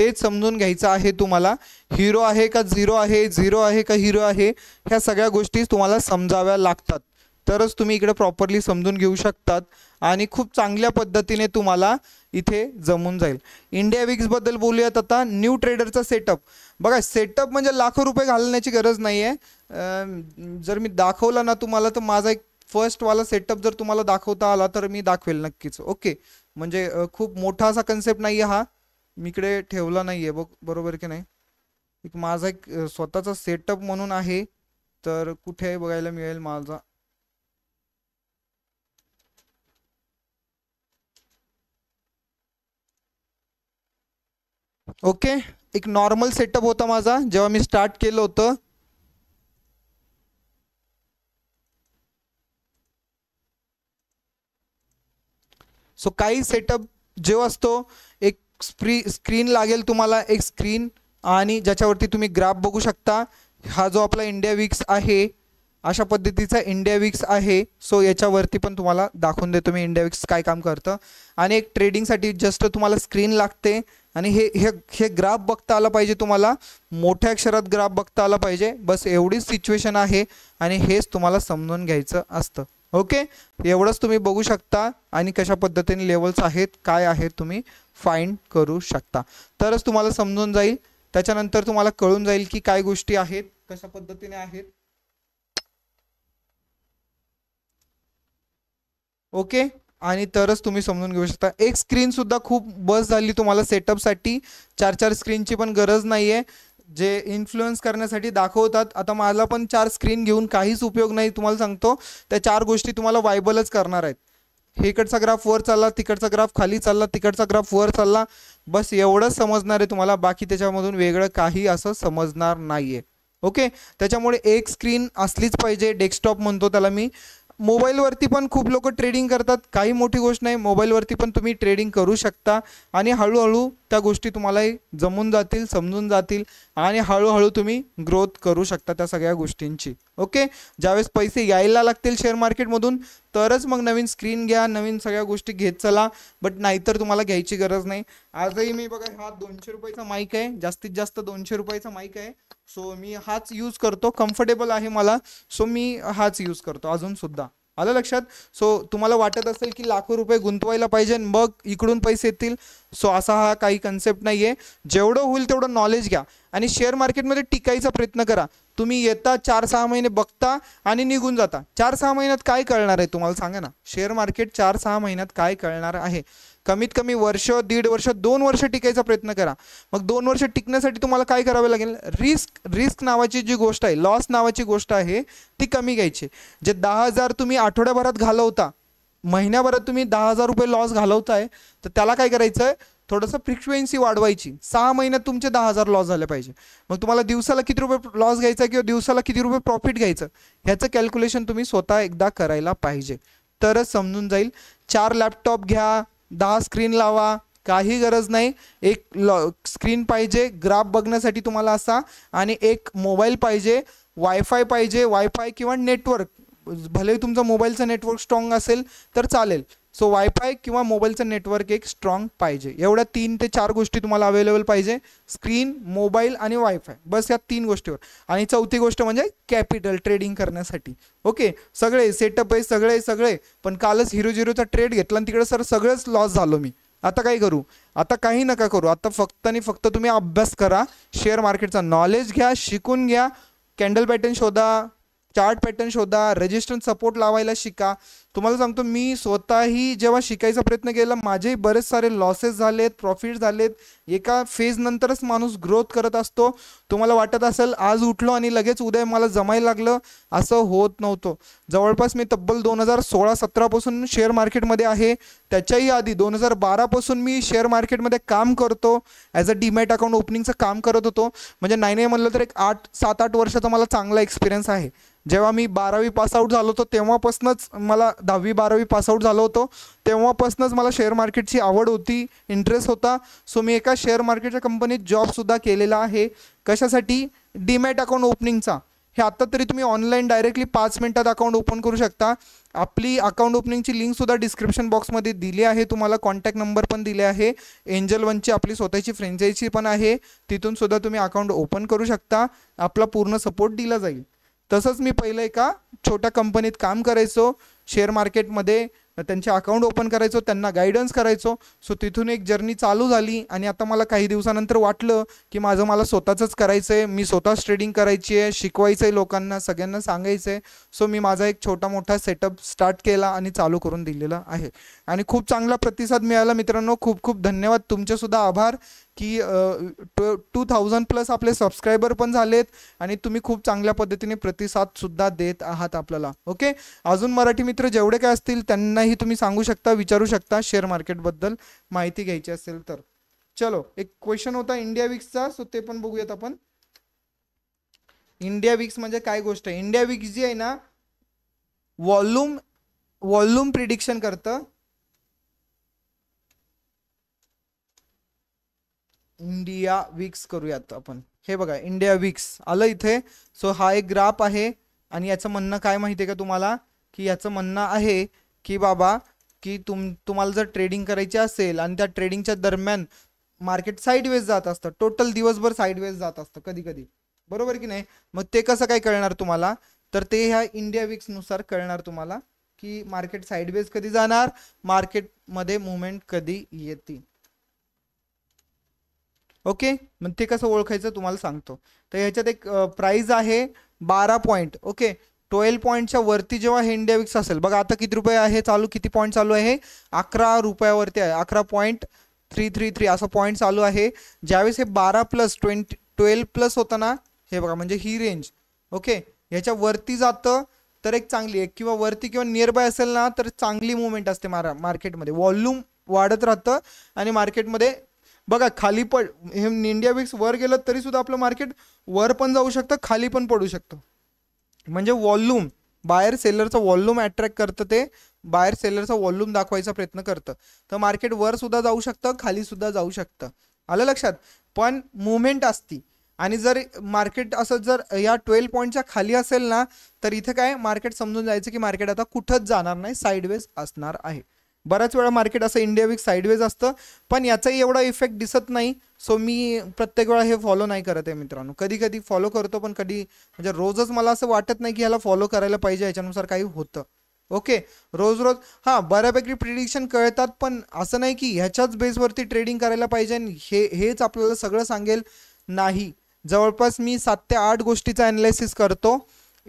A: तेच समजून घ्यायचं आहे तुम्हाला हिरो आहे का झिरो आहे झिरो आहे का हिरो आहे ह्या सगळ्या गोष्टी तुम्हाला समजाव्या लागतात तरच तुम्ही इकडे प्रॉपरली समजून घेऊ शकतात आणि खूप चांगल्या पद्धतीने तुम्हाला इथे जमून जाईल इंडिया विक्सबद्दल बोलूयात आता न्यू ट्रेडरचा सेटअप बघा सेटअप म्हणजे लाखो रुपये घालण्याची गरज नाही आहे जर मी दाखवला ना तुम्हाला तर माझा एक फर्स्टवाला सेटअप जर तुम्हाला दाखवता आला तर मी दाखवेल नक्कीच ओके म्हणजे खूप मोठा असा कन्सेप्ट नाही आहे हा मी इकडे ठेवला नाही आहे बघ बरोबर की नाही एक माझा एक स्वतःचा सेटअप म्हणून आहे तर कुठे बघायला मिळेल माझा ओके एक नॉर्मल सेटअप होता माझा जेव्हा मी स्टार्ट केलं होतं सो काही सेटअप जो असतो एक स्प्री स्क्रीन लागेल तुम्हाला एक स्क्रीन आणि ज्याच्यावरती तुम्ही ग्राफ बघू शकता हा जो आपला इंडिया विक्स आहे अशा पद्धतीचा इंडिया विक्स आहे सो याच्यावरती पण तुम्हाला दाखवून देतो मी इंडिया विक्स काय काम करतं आणि एक ट्रेडिंगसाठी जस्ट तुम्हाला स्क्रीन लागते आणि हे हे हे ग्राफ बघता आला पाहिजे तुम्हाला मोठ्या अक्षरात ग्राफ बघता आला पाहिजे बस एवढीच सिच्युएशन आहे आणि हेच तुम्हाला समजून घ्यायचं असतं ओके एवढंच तुम्ही बघू शकता आणि कशा पद्धतीने लेवल्स आहेत काय आहेत तुम्ही फाइंड करू शकता तरच तुम्हाला समजून जाईल त्याच्यानंतर तुम्हाला कळून जाईल की काय गोष्टी आहेत कशा पद्धतीने आहेत ओके आणि तरच तुम्ही समजून घेऊ शकता एक स्क्रीन सुद्धा खूप बस झाली तुम्हाला सेटअपसाठी चार चार स्क्रीनची पण गरज नाही आहे जे इन्फ्लुएन्स करण्यासाठी दाखवतात आता मला पण चार स्क्रीन घेऊन काहीच उपयोग नाही तुम्हाला सांगतो त्या चार गोष्टी तुम्हाला वायबलच करणार आहेत हे इकडचा ग्राफ वर चालला तिकडचा ग्राफ खाली चालला तिकडचा ग्राफ वर चालला बस एवढंच समजणार आहे तुम्हाला बाकी त्याच्यामधून वेगळं काही असं समजणार नाही आहे ओके त्याच्यामुळे एक स्क्रीन असलीच पाहिजे डेस्कटॉप म्हणतो त्याला मी मोबाईलवरती पण खूप लोक ट्रेडिंग करतात काही मोठी गोष्ट नाही मोबाईलवरती पण तुम्ही ट्रेडिंग करू शकता आणि हळूहळू त्या गोष्टी तुम्हाला जमून जातील समजून जातील आणि हळूहळू तुम्ही ग्रोथ करू शकता त्या सगळ्या गोष्टींची ओके ज्यावेळेस पैसे यायला लागतील शेअर मार्केटमधून तरच मग नवीन स्क्रीन घ्या नवीन सगळ्या गोष्टी घेत चला बट नाहीतर तुम्हाला घ्यायची गरज नाही आजही मी बघा हा दोनशे रुपयाचा माईक आहे जास्तीत जास्त दोनशे रुपयाचा माईक आहे सो मी हाच यूज करतो कम्फर्टेबल आहे मला सो मी हाच यूज करतो अजून सुद्धा आलं लक्षात सो तुम्हाला वाटत असेल की लाखो रुपये गुंतवायला पाहिजे मग इकडून पैसे येतील सो असा हा काही कन्सेप्ट नाही आहे जेवढं होईल तेवढं नॉलेज घ्या आणि शेअर मार्केटमध्ये टिकायचा प्रयत्न करा तुम्ही येता चार सहा महिने बघता आणि निघून जाता चार सहा महिन्यात काय कळणार आहे तुम्हाला सांगा ना शेअर मार्केट चार सहा महिन्यात काय कळणार आहे कमीत कमी वर्ष दीड वर्ष दोन वर्ष टिकायचा प्रयत्न करा मग दोन वर्ष टिकण्यासाठी तुम्हाला काय करावे लागेल रिस्क रिस्क नावाची जी गोष्ट आहे लॉस नावाची गोष्ट आहे ती कमी घ्यायची जे दहा हजार तुम्ही आठवड्याभरात घालवता महिन्याभरात तुम्ही दहा हजार रुपये लॉस घालवताय तर त्याला काय करायचं आहे थोडंसं फ्रिक्वेन्सी वाढवायची सहा महिन्यात तुमचे दहा हजार लॉस झाले पाहिजे मग तुम्हाला दिवसाला किती रुपये लॉस घ्यायचा किंवा दिवसाला किती रुपये प्रॉफिट घ्यायचं ह्याचं कॅल्क्युलेशन तुम्ही स्वतः एकदा करायला पाहिजे तरच समजून जाईल चार लॅपटॉप घ्या दहा स्क्रीन लावा काही गरज नाही एक लॉ स्क्रीन पाहिजे ग्राफ बघण्यासाठी तुम्हाला असा आणि एक मोबाईल पाहिजे वायफाय पाहिजे वायफाय किंवा नेटवर्क भले तुमचा मोबाईलचं नेटवर्क स्ट्रॉंग असेल तर चालेल सो वायफाय किंवा मोबाईलचं नेटवर्क एक स्ट्रॉंग पाहिजे एवढ्या तीन ते चार गोष्टी तुम्हाला अवेलेबल पाहिजे स्क्रीन मोबाईल आणि वायफाय बस या तीन गोष्टीवर आणि चौथी गोष्ट म्हणजे कॅपिटल ट्रेडिंग करण्यासाठी ओके सगळे सेटअप आहे सगळे सगळे पण कालच हिरो झिरोचा ट्रेड घेतला आणि तिकडे सर सगळंच लॉस झालो मी आता काय करू आता काही नका करू आता फक्त आणि फक्त तुम्ही अभ्यास करा शेअर मार्केटचा नॉलेज घ्या शिकून घ्या कॅन्डल पॅटर्न शोधा चार्ट पॅटर्न शोधा रेजिस्टन्स सपोर्ट लावायला शिका तुम्हाला सांगतो मी स्वतःही जेव्हा शिकायचा प्रयत्न केला माझेही बरेच सारे लॉसेस झालेत प्रॉफिट झालेत एका फेजनंतरच माणूस ग्रोथ करत असतो तुम्हाला वाटत असेल आज उठलो आणि लगेच उद्या मला जमायला लागलं असं होत नव्हतं जवळपास मी तब्बल दोन हजार सोळा सतरापासून शेअर मार्केटमध्ये आहे त्याच्याही आधी दोन हजार बारापासून मी शेअर मार्केटमध्ये काम करतो ॲज अ डीमॅट अकाउंट ओपनिंगचं काम करत होतो म्हणजे नाही नाही म्हणलं तर एक आठ सात आठ वर्षाचा मला चांगला एक्सपिरियन्स आहे जेव्हा मी बारावी पासआउट झालो होतो तेव्हापासूनच मला दहावी बारावी पासआउट झालो होतो तेव्हापासूनच मला शेअर मार्केटची आवड होती इंटरेस्ट होता सो मी एका शेअर मार्केटच्या कंपनीत जॉबसुद्धा केलेला आहे कशासाठी डीमॅट अकाउंट ओपनिंगचा हे आत्ता तरी तुम्ही ऑनलाईन डायरेक्टली पाच मिनटात अकाउंट ओपन करू शकता आपली अकाउंट ओपनिंगची लिंकसुद्धा डिस्क्रिप्शन बॉक्समध्ये दिली आहे तुम्हाला कॉन्टॅक्ट नंबर पण दिले आहे एंजल वनची आपली स्वतःची फ्रेंचायची पण आहे तिथून सुद्धा तुम्ही अकाउंट ओपन करू शकता आपला पूर्ण सपोर्ट दिला जाईल तसंच मी पहिलं एका छोट्या कंपनीत काम करायचो शेअर मार्केटमध्ये त्यांचे अकाउंट ओपन करायचो त्यांना गायडन्स करायचो सो तिथून एक जर्नी चालू झाली आणि आता मला काही दिवसानंतर वाटलं की माझं मला स्वतःचंच करायचं आहे मी स्वतःच ट्रेडिंग करायची आहे शिकवायचं आहे लोकांना सगळ्यांना सांगायचं आहे सो मी माझा एक छोटा मोठा सेटअप स्टार्ट केला आणि चालू करून दिलेला आहे आणि खूप चांगला प्रतिसाद मिळाला मित्रांनो खूप खूप धन्यवाद तुमचेसुद्धा आभार की टू थाउजंड प्लस आपले सबस्क्रायबर पण झालेत आणि तुम्ही खूप चांगल्या पद्धतीने सुद्धा देत आहात आपल्याला ओके अजून मराठी मित्र जेवढे काय असतील त्यांनाही तुम्ही सांगू शकता विचारू शकता शेअर मार्केटबद्दल माहिती घ्यायची असेल तर चलो एक क्वेश्चन होता इंडिया विक्सचा सो ते पण बघूयात आपण इंडिया विक्स म्हणजे काय गोष्ट आहे इंडिया विक्स जी आहे ना वॉल्यूम वॉल्यूम प्रिडिक्शन करतं इंडिया विक्स करूयात आपण हे बघा इंडिया विक्स आलं इथे सो हा एक ग्राफ आहे आणि याचं म्हणणं काय माहिती आहे का तुम्हाला की याचं म्हणणं आहे की बाबा की तुम तुम्हाला जर ट्रेडिंग करायची असेल आणि त्या ट्रेडिंगच्या दरम्यान मार्केट साईडवेज जात असतं टोटल दिवसभर साईडवेज जात असतं कधी कधी बरोबर की नाही मग ते कसं काय कळणार तुम्हाला तर ते ह्या इंडिया विक्सनुसार कळणार तुम्हाला की मार्केट साईडवेज कधी जाणार मार्केटमध्ये मुवमेंट कधी येतील ओके मग ते कसं ओळखायचं तुम्हाला सांगतो तर ह्याच्यात एक प्राईज आहे बारा पॉईंट ओके ट्वेल्व पॉईंटच्या वरती जेव्हा हेंडेविक्स असेल बघा आता किती रुपये आहे चालू किती पॉईंट चालू आहे अकरा रुपयावरती आहे अकरा पॉईंट थ्री थ्री थ्री असं पॉईंट चालू आहे ज्यावेळेस हे बारा प्लस ट्वेंटी ट्वेल्व प्लस होतं ना हे बघा म्हणजे ही रेंज ओके ह्याच्या वरती जातं तर एक चांगली एक किंवा वरती किंवा नियर बाय असेल ना तर चांगली मुवमेंट असते मारा मार्केटमध्ये वॉल्यूम वाढत राहतं आणि मार्केटमध्ये बघा खाली पड हे इंडिया विक्स वर गेलं तरी सुद्धा आपलं मार्केट वर पण जाऊ शकतं खाली पण पडू शकतं म्हणजे वॉल्यूम बाहेर सेलरचं वॉल्यूम अट्रॅक्ट करतं ते बाहेर सेलरचं वॉल्यूम दाखवायचा प्रयत्न करतं तर मार्केट वर सुद्धा जाऊ शकतं खाली सुद्धा जाऊ शकतं आलं लक्षात पण मुवमेंट असती आणि जर मार्केट असं जर या ट्वेल्व पॉईंटच्या खाली असेल ना तर इथे काय मार्केट समजून जायचं की मार्केट आता कुठंच जाणार नाही साईडवेज असणार आहे बऱ्याच वेळा मार्केट असं इंडिया वीक साईडवेज असतं पण याचाही एवढा इफेक्ट दिसत नाही सो मी प्रत्येक वेळा हे फॉलो नाही करत आहे मित्रांनो कधी कधी फॉलो करतो पण कधी म्हणजे रोजच मला असं वाटत नाही की ह्याला फॉलो करायला पाहिजे याच्यानुसार काही होतं ओके रोज रोज हां बऱ्यापैकी प्रिडिक्शन कळतात पण असं नाही की ह्याच्याच बेसवरती ट्रेडिंग करायला पाहिजे हे हेच आपल्याला सगळं सांगेल नाही जवळपास मी सात ते आठ गोष्टीचा ॲनालिसिस करतो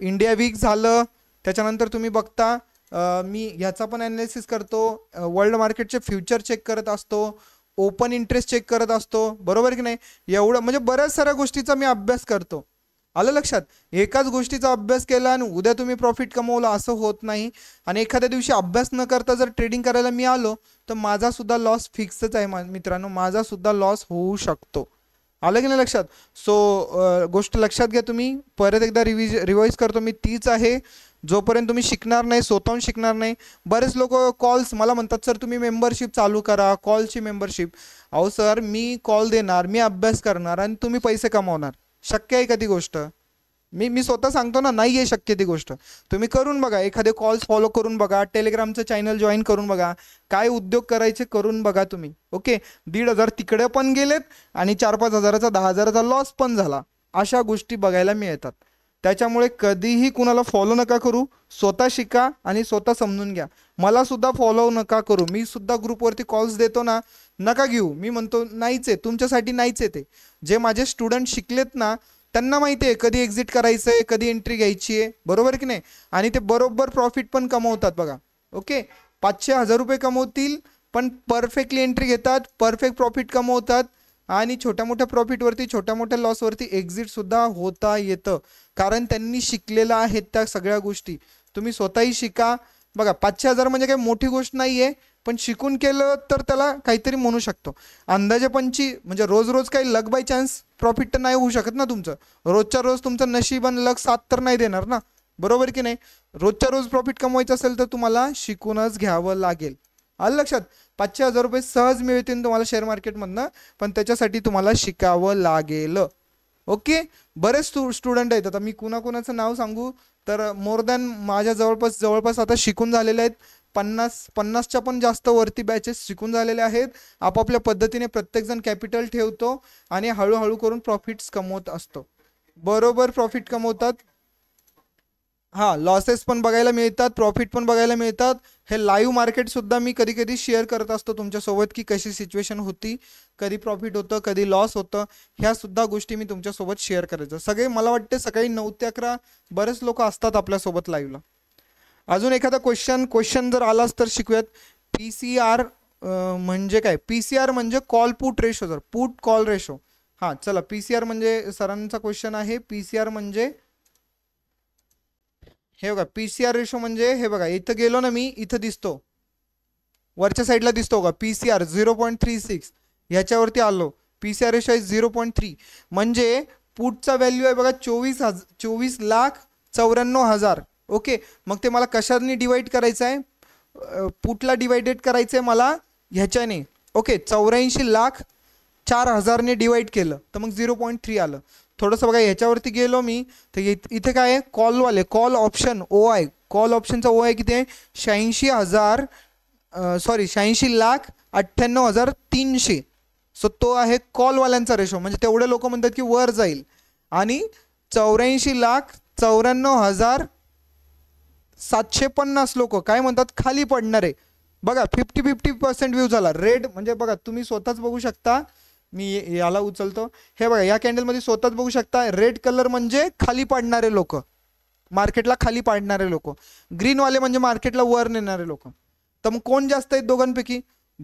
A: इंडिया वीक झालं त्याच्यानंतर तुम्ही बघता मी ह्याचा पण ॲनालिसिस करतो वर्ल्ड मार्केटचे फ्युचर चेक करत असतो ओपन इंटरेस्ट चेक करत असतो बरोबर की नाही एवढं म्हणजे बऱ्याच साऱ्या गोष्टीचा मी अभ्यास करतो आलं लक्षात एकाच गोष्टीचा अभ्यास केला आणि उद्या तुम्ही प्रॉफिट कमवलं असं होत नाही आणि एखाद्या दिवशी अभ्यास न करता जर ट्रेडिंग करायला मी आलो तर माझा सुद्धा लॉस फिक्सच आहे मित्रांनो माझा सुद्धा लॉस होऊ शकतो आलं की नाही लक्षात सो गोष्ट लक्षात घ्या तुम्ही परत एकदा रिव्हिज रिवाईज करतो मी तीच आहे जोपर्यंत तुम्ही शिकणार नाही स्वतःहून शिकणार नाही बरेच लोक कॉल्स मला म्हणतात सर तुम्ही मेंबरशिप चालू करा कॉलची मेंबरशिप अहो सर मी कॉल देणार मी अभ्यास करणार आणि तुम्ही पैसे कमावणार शक्य आहे का ती गोष्ट मी मी स्वतः सांगतो ना नाही आहे शक्य ती गोष्ट तुम्ही करून बघा एखादे कॉल्स फॉलो करून बघा टेलिग्रामचं चॅनल जॉईन करून बघा काय उद्योग करायचे करून बघा तुम्ही ओके दीड हजार तिकडे पण गेलेत आणि चार पाच हजाराचा दहा हजाराचा लॉस पण झाला अशा गोष्टी बघायला मिळतात त्याच्यामुळे कधीही कुणाला फॉलो नका करू स्वतः शिका आणि स्वतः समजून घ्या मला सुद्धा फॉलो नका करू मी सुद्धा ग्रुपवरती कॉल्स देतो ना नका घेऊ मी म्हणतो नाहीच आहे तुमच्यासाठी नाहीच आहे ते जे माझे स्टुडंट शिकलेत ना त्यांना माहिती आहे कधी एक्झिट करायचं आहे कधी एंट्री घ्यायची आहे बरोबर की नाही आणि ते बरोबर प्रॉफिट पण कमवतात बघा ओके पाचशे हजार रुपये कमवतील पण परफेक्टली एंट्री घेतात परफेक्ट प्रॉफिट कमवतात आणि छोट्या मोठ्या प्रॉफिटवरती छोट्या मोठ्या लॉसवरती सुद्धा होता येतं कारण त्यांनी शिकलेलं आहेत त्या सगळ्या गोष्टी तुम्ही स्वतःही शिका बघा पाचशे हजार म्हणजे काही मोठी गोष्ट नाही आहे पण शिकून केलं तर त्याला काहीतरी म्हणू शकतो अंदाजे पंची म्हणजे रोज रोज काही लक बाय चान्स प्रॉफिट तर नाही होऊ शकत ना तुमचं रोजच्या रोज तुमचं नशीब आणि लक साथ तर नाही देणार ना बरोबर की नाही रोजच्या रोज प्रॉफिट कमवायचं असेल तर तुम्हाला शिकूनच घ्यावं लागेल आलं लक्षात पाचशे हजार रुपये सहज मिळतील तुम्हाला शेअर मार्केटमधनं पण त्याच्यासाठी तुम्हाला शिकावं लागेल ओके बरेच स्टू स्टुडंट आहेत आता मी कुणाकुणाचं नाव सांगू तर मोर दॅन माझ्या जवळपास जवळपास आता शिकून झालेले आहेत पन्नास पन्नासच्या पण जास्त वरती बॅचेस शिकून झालेले आहेत आपापल्या पद्धतीने प्रत्येकजण कॅपिटल ठेवतो आणि हळूहळू करून प्रॉफिट्स कमवत असतो बरोबर प्रॉफिट कमवतात हां लॉसेस पण बघायला मिळतात प्रॉफिट पण बघायला मिळतात हे लाईव्ह मार्केटसुद्धा मी कधी कधी शेअर करत असतो तुमच्यासोबत की कशी सिच्युएशन होती कधी प्रॉफिट होतं कधी लॉस होतं ह्यासुद्धा गोष्टी मी तुमच्यासोबत शेअर करायचं सगळे मला वाटते सकाळी नऊ ते अकरा बरेच लोक असतात आपल्यासोबत लाईव्हला अजून एखादा क्वेश्चन क्वेश्चन जर आलास तर शिकूयात पी सी आर म्हणजे काय पी सी आर म्हणजे कॉल पुट रेशो जर पुट कॉल रेशो हां चला पी सी आर म्हणजे सरांचा क्वेश्चन आहे पी सी आर म्हणजे हे बघा पी सी आर रेशो म्हणजे हे बघा इथं गेलो ना मी इथं दिसतो वरच्या साईडला दिसतो बघा P C R zero point three six ह्याच्यावरती आलो पी सी आर रेशो आहे झिरो पॉईंट थ्री म्हणजे पुटचा व्हॅल्यू आहे बघा चोवीस हजार चोवीस लाख चौऱ्याण्णव हजार ओके मग ते मला कशाने डिवाईड करायचं आहे पुटला डिवायडेड करायचं आहे मला ह्याच्याने ओके चौऱ्याऐंशी लाख चार हजारने डिवाईड केलं तर मग झिरो पॉईंट थ्री आलं थोडंसं बघा याच्यावरती गेलो मी तर इथे काय आहे कॉलवाले call option O I call ऑप्शनचा ओ आय किती आहे शहाऐंशी हजार सॉरी शहाऐंशी लाख अठ्ठ्याण्णव हजार तीनशे सो तो आहे कॉलवाल्यांचा रेशो म्हणजे तेवढे लोक म्हणतात की वर जाईल आणि चौऱ्याऐंशी लाख चौऱ्याण्णव हजार सातशे पन्नास लोक काय म्हणतात खाली पडणारे बघा फिफ्टी फिफ्टी पर्सेंट व्ह्यू झाला रेड म्हणजे बघा तुम्ही स्वतःच बघू शकता मी याला उचलतो हे बघा या मध्ये स्वतःच बघू शकता रेड कलर म्हणजे खाली पाडणारे लोक मार्केटला खाली पाडणारे लोक ग्रीन वाले म्हणजे मार्केटला वर नेणारे लोक तर मग कोण जास्त आहेत दोघांपैकी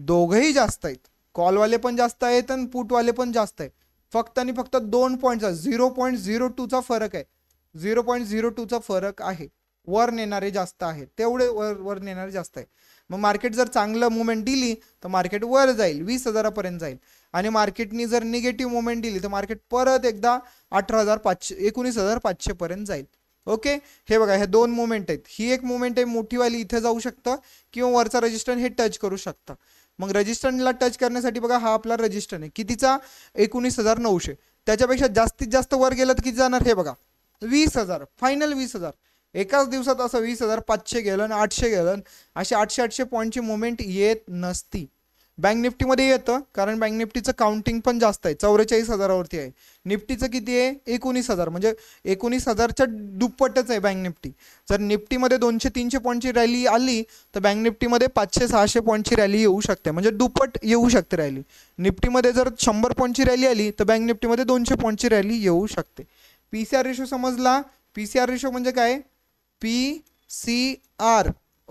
A: दोघंही जास्त आहेत कॉलवाले पण जास्त आहेत आणि पुटवाले पण जास्त आहेत फक्त आणि फक्त दोन पॉईंटचा झिरो पॉईंट झिरो टूचा फरक आहे झिरो पॉईंट झिरो टूचा फरक आहे वर नेणारे जास्त आहेत तेवढे वर वर नेणारे जास्त आहे मग मार्केट जर चांगलं मुवमेंट दिली तर मार्केट वर जाईल वीस हजारापर्यंत जाईल आणि मार्केटनी जर निगेटिव्ह मुवमेंट दिली तर मार्केट परत एकदा अठरा हजार पाचशे एकोणीस हजार पाचशेपर्यंत जाईल ओके हे बघा हे दोन मुवमेंट आहेत ही एक मुवमेंट आहे मोठीवाली इथे जाऊ शकतं किंवा वरचा रजिस्टर हे टच करू शकतं मग रजिस्टरला टच करण्यासाठी बघा हा आपला रजिस्टर आहे कितीचा एकोणीस हजार नऊशे त्याच्यापेक्षा जास्तीत जास्त वर गेलं तर किती जाणार हे बघा वीस हजार फायनल वीस हजार एकाच दिवसात असं वीस हजार पाचशे गेलन आठशे गेलन असे आठशे आठशे पॉईंटची मुवमेंट येत नसती बँक निफ्टीमध्ये येतं कारण बँक निफ्टीचं काउंटिंग पण जास्त आहे चौवेचाळीस हजारावरती आहे निफ्टीचं किती आहे एकोणीस हजार म्हणजे एकोणीस हजारच्या दुप्पटच आहे बँक निफ्टी जर निफ्टीमध्ये दोनशे तीनशे पॉईंटची रॅली आली तर बँक निफ्टीमध्ये पाचशे सहाशे पॉईंटची रॅली येऊ शकते म्हणजे दुप्पट येऊ शकते रॅली निफ्टीमध्ये जर शंभर पॉईंटची रॅली आली तर बँक निफ्टीमध्ये दोनशे पॉईंटची रॅली येऊ शकते पी सी आर रेशो समजला पी सी आर रेशो म्हणजे काय पी सी आर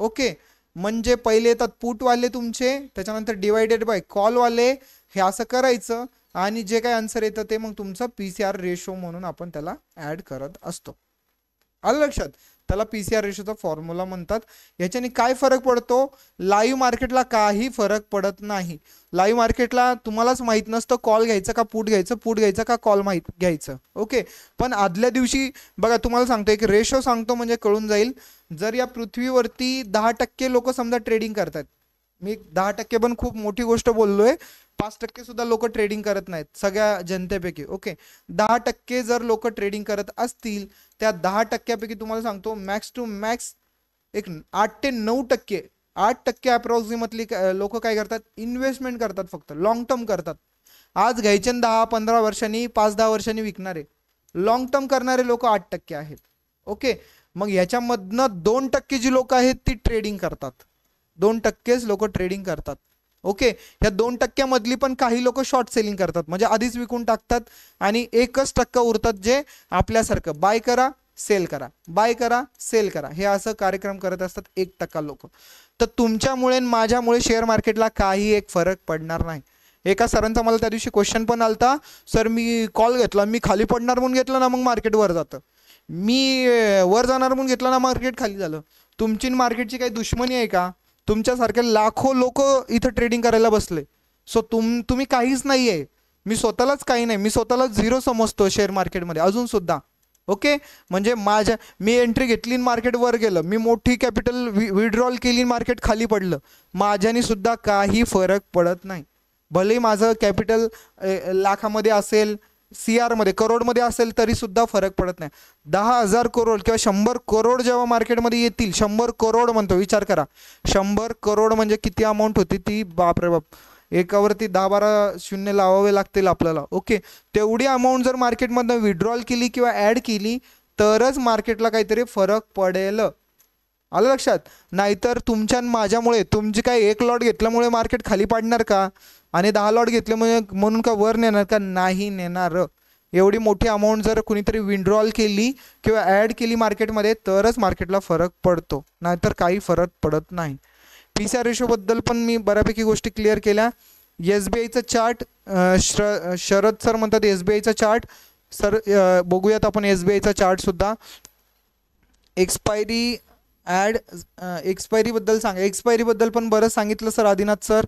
A: ओके म्हणजे पहिले येतात पुटवाले तुमचे त्याच्यानंतर डिवायडेड बाय कॉलवाले हे असं करायचं आणि जे काय आन्सर येतं ते मग तुमचं पी सी आर रेशो म्हणून आपण त्याला ऍड करत असतो आलं लक्षात त्याला पी सी आर रेशोचा फॉर्म्युला म्हणतात याच्याने काय फरक पडतो लाईव्ह मार्केटला काही फरक पडत नाही लाईव्ह मार्केटला तुम्हालाच माहीत नसतं कॉल घ्यायचा का पूट घ्यायचं पूट घ्यायचं का कॉल माहीत घ्यायचं ओके पण आदल्या दिवशी बघा तुम्हाला सांगतो एक रेशो सांगतो म्हणजे कळून जाईल जर या पृथ्वीवरती दहा टक्के लोक समजा ट्रेडिंग करतात मी दहा टक्के पण खूप मोठी गोष्ट बोललोय पाच टक्के सुद्धा लोक ट्रेडिंग करत नाहीत सगळ्या जनतेपैकी ओके दहा टक्के जर लोक ट्रेडिंग करत असतील त्या दहा टक्क्यापैकी तुम्हाला सांगतो मॅक्स टू मॅक्स एक आठ ते नऊ टक्के आठ टक्के अप्रॉक्सिमेटली लोक काय करतात इन्व्हेस्टमेंट करतात फक्त लॉंग टर्म करतात आज घ्यायचे दहा पंधरा वर्षांनी पाच दहा वर्षांनी विकणारे लॉंग टर्म करणारे लोक आठ टक्के आहेत ओके मग याच्यामधनं दोन टक्के जी लोक आहेत ती ट्रेडिंग करतात दोन टक्केच लोक ट्रेडिंग करतात ओके ह्या दोन टक्क्यामधली पण काही लोक शॉर्ट सेलिंग करतात म्हणजे आधीच विकून टाकतात आणि एकच टक्का उरतात जे आपल्यासारखं बाय करा सेल करा बाय करा सेल करा हे असं कार्यक्रम करत असतात एक टक्का लोक तर तुमच्यामुळे माझ्यामुळे शेअर मार्केटला काही एक फरक पडणार नाही एका सरांचा मला त्या दिवशी क्वेश्चन पण आलता सर मी कॉल घेतला मी खाली पडणार म्हणून घेतलं ना मग मार्केट वर जातं मी वर जाणार म्हणून घेतलं ना मार्केट खाली झालं तुमची मार्केटची काही दुश्मनी आहे का तुमच्यासारखे लाखो लोक इथं ट्रेडिंग करायला बसले सो तुम तुम्ही काहीच नाही आहे मी स्वतःलाच काही नाही मी स्वतःला झिरो समजतो शेअर मार्केटमध्ये अजूनसुद्धा ओके म्हणजे माझ्या मी एंट्री घेतली मार्केटवर गेलं मी मोठी कॅपिटल वि विड्रॉल केली मार्केट खाली पडलं माझ्यानीसुद्धा सुद्धा काही फरक पडत नाही भले माझं कॅपिटल लाखामध्ये असेल सी आरमध्ये करोडमध्ये असेल सुद्धा फरक पडत नाही दहा हजार करोड किंवा शंभर करोड जेव्हा मार्केटमध्ये येतील शंभर करोड म्हणतो विचार करा शंभर करोड म्हणजे किती अमाऊंट होती ती बापरे बाप एकावरती दहा बारा शून्य लावावे लागतील आपल्याला ओके तेवढी अमाऊंट जर मार्केटमधनं विड्रॉल केली किंवा ॲड केली तरच मार्केटला काहीतरी फरक पडेल आलं लक्षात नाहीतर तुमच्या माझ्यामुळे तुमची काय एक लॉट घेतल्यामुळे मार्केट खाली पाडणार का आणि दहा लॉट घेतल्यामुळे म्हणून का वर नेणार का नाही नेणार एवढी मोठी अमाऊंट जर कुणीतरी विड्रॉल केली किंवा ॲड केली मार्केटमध्ये तरच मार्केटला फरक पडतो नाहीतर काही फरक पडत नाही पी सी आर रेशोबद्दल पण मी बऱ्यापैकी गोष्टी क्लिअर केल्या एस बी आयचा चार्ट श्र शरद सर म्हणतात एस बी आयचा चार्ट सर बघूयात आपण एस बी आयचा चार्टसुद्धा एक्सपायरी ॲड एक्सपायरीबद्दल सांगा एक्सपायरीबद्दल पण बरं सांगितलं sir Adinath sir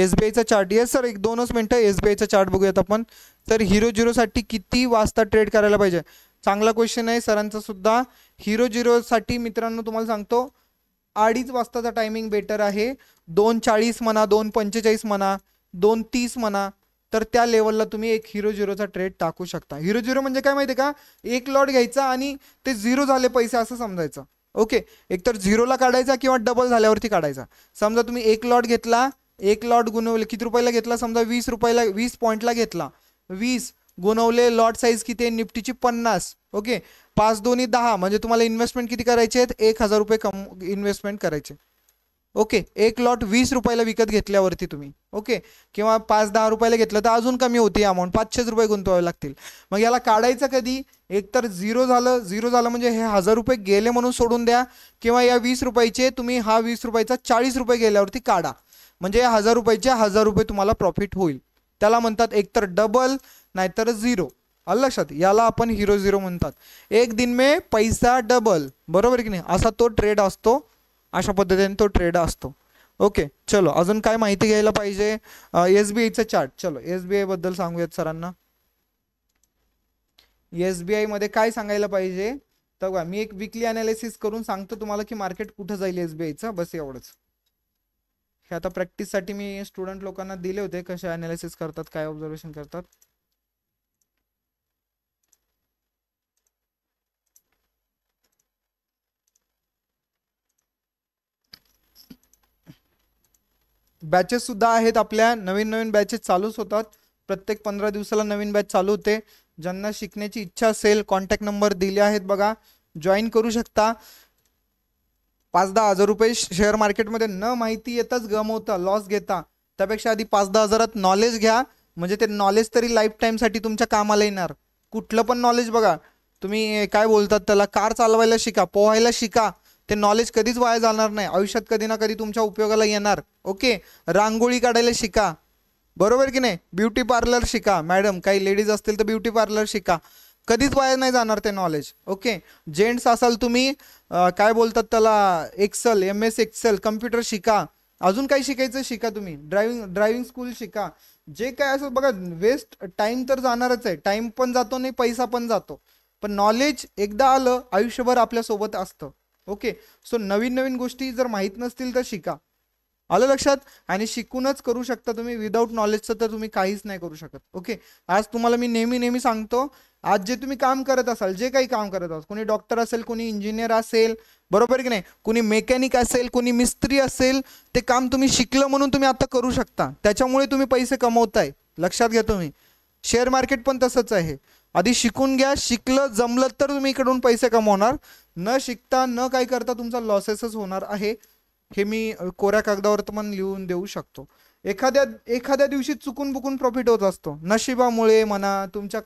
A: S B आयचा चार्ट येस सर एक दोनच मिनटं एस बी आयचा चार्ट बघूयात आपण तर हिरो झिरोसाठी किती वाजता ट्रेड करायला पाहिजे चांगला क्वेश्चन आहे सरांचा सुद्धा हिरो झिरोसाठी मित्रांनो तुम्हाला सांगतो अडीच वाजताचा टायमिंग बेटर आहे दोन चाळीस म्हणा दोन पंचेचाळीस म्हणा दोन तीस म्हणा तर त्या लेवलला तुम्ही एक हिरो झिरोचा ट्रेड टाकू शकता हिरो झिरो म्हणजे काय माहिती आहे का एक लॉट घ्यायचा आणि ते झिरो झाले पैसे असं समजायचं ओके एकतर झिरोला काढायचा किंवा डबल झाल्यावरती काढायचा समजा तुम्ही एक लॉट घेतला एक लॉट गुणवले किती रुपयाला घेतला समजा वीस रुपयाला वीस पॉईंटला घेतला वीस गुणवले लॉट साईज किती आहे निफ्टीची पन्नास ओके पाच दोन्ही दहा म्हणजे तुम्हाला इन्व्हेस्टमेंट किती करायचे आहेत एक हजार रुपये कम इन्व्हेस्टमेंट करायचे ओके एक लॉट वीस रुपयाला विकत घेतल्यावरती तुम्ही ओके किंवा पाच दहा रुपयाला घेतलं तर अजून कमी होती अमाऊंट पाचशेच रुपये गुंतवावे लागतील मग याला काढायचं कधी एकतर झिरो झालं झिरो झालं म्हणजे हे हजार रुपये गेले म्हणून सोडून द्या किंवा या वीस रुपयाचे तुम्ही हा वीस रुपयाचा चाळीस रुपये गेल्यावरती काढा म्हणजे या हजार रुपयाचे हजार रुपये तुम्हाला प्रॉफिट होईल त्याला म्हणतात एकतर डबल नाहीतर झिरो अल लक्षात याला आपण हिरो झिरो म्हणतात एक दिन मे पैसा डबल बरोबर की नाही असा तो ट्रेड असतो अशा पद्धतीने तो ट्रेड असतो ओके चलो अजून काय माहिती घ्यायला पाहिजे एस बी चार्ट चलो एस बी सांगूयात सरांना एस बी आयमध्ये काय सांगायला पाहिजे तर बघा मी एक विकली अनालिसिस करून सांगतो तुम्हाला की मार्केट कुठं जाईल एस बी आयचं बस एवढंच हे आता प्रॅक्टिससाठी मी स्टुडंट लोकांना दिले होते कसे अनालिसिस करतात काय ऑब्झर्वेशन करतात बॅचेससुद्धा आहेत आपल्या नवीन नवीन बॅचेस चालूच होतात प्रत्येक पंधरा दिवसाला नवीन बॅच चालू होते ज्यांना शिकण्याची इच्छा असेल कॉन्टॅक्ट नंबर दिले आहेत बघा जॉईन करू शकता पाच दहा हजार रुपये शेअर मार्केटमध्ये न माहिती येताच गमवता लॉस घेता त्यापेक्षा आधी पाच दहा हजारात नॉलेज घ्या म्हणजे ते नॉलेज तरी लाईफ टाईमसाठी तुमच्या कामाला येणार कुठलं पण नॉलेज बघा तुम्ही काय बोलतात त्याला कार चालवायला शिका पोहायला शिका ते नॉलेज कधीच वाया जाणार नाही आयुष्यात कधी ना कधी तुमच्या उपयोगाला येणार ओके रांगोळी काढायला शिका बरोबर की नाही ब्युटी पार्लर शिका मॅडम काही लेडीज असतील तर ब्युटी पार्लर शिका कधीच वाया नाही जाणार ते नॉलेज ओके जेंट्स असाल तुम्ही काय बोलतात त्याला Excel M S Excel computer शिका अजून काय शिकायचं शिका तुम्ही ड्रायविंग ड्रायविंग स्कूल शिका जे काय असं बघा वेस्ट टाईम तर जाणारच आहे टाइम पण जातो नाही पैसा पण जातो पण नॉलेज एकदा आलं आयुष्यभर आपल्यासोबत असतं ओके सो नवीन नवीन गोष्टी जर माहीत नसतील तर शिका आलं लक्षात आणि शिकूनच करू शकता तुम्ही विदाऊट नॉलेजचं तर तुम्ही काहीच नाही करू शकत ओके आज तुम्हाला मी नेहमी नेहमी सांगतो आज जे तुम्ही काम करत असाल जे काही काम करत असाल कोणी डॉक्टर असेल कोणी इंजिनियर असेल बरोबर की नाही कोणी मेकॅनिक असेल कोणी मिस्त्री असेल ते काम तुम्ही शिकलं म्हणून तुम्ही आता करू शकता त्याच्यामुळे तुम्ही पैसे कमवताय लक्षात घ्या तुम्ही शेअर मार्केट पण तसंच आहे आधी शिकून घ्या शिकलं जमलं तर तुम्ही इकडून पैसे कमवणार न शिकता न काय करता तुमचा लॉसेसच होणार आहे हे मी कोऱ्या कागदावर पण लिहून देऊ शकतो एखाद्या एखाद्या दिवशी चुकून बुकून प्रॉफिट होत असतो नशिबामुळे म्हणा तुमच्या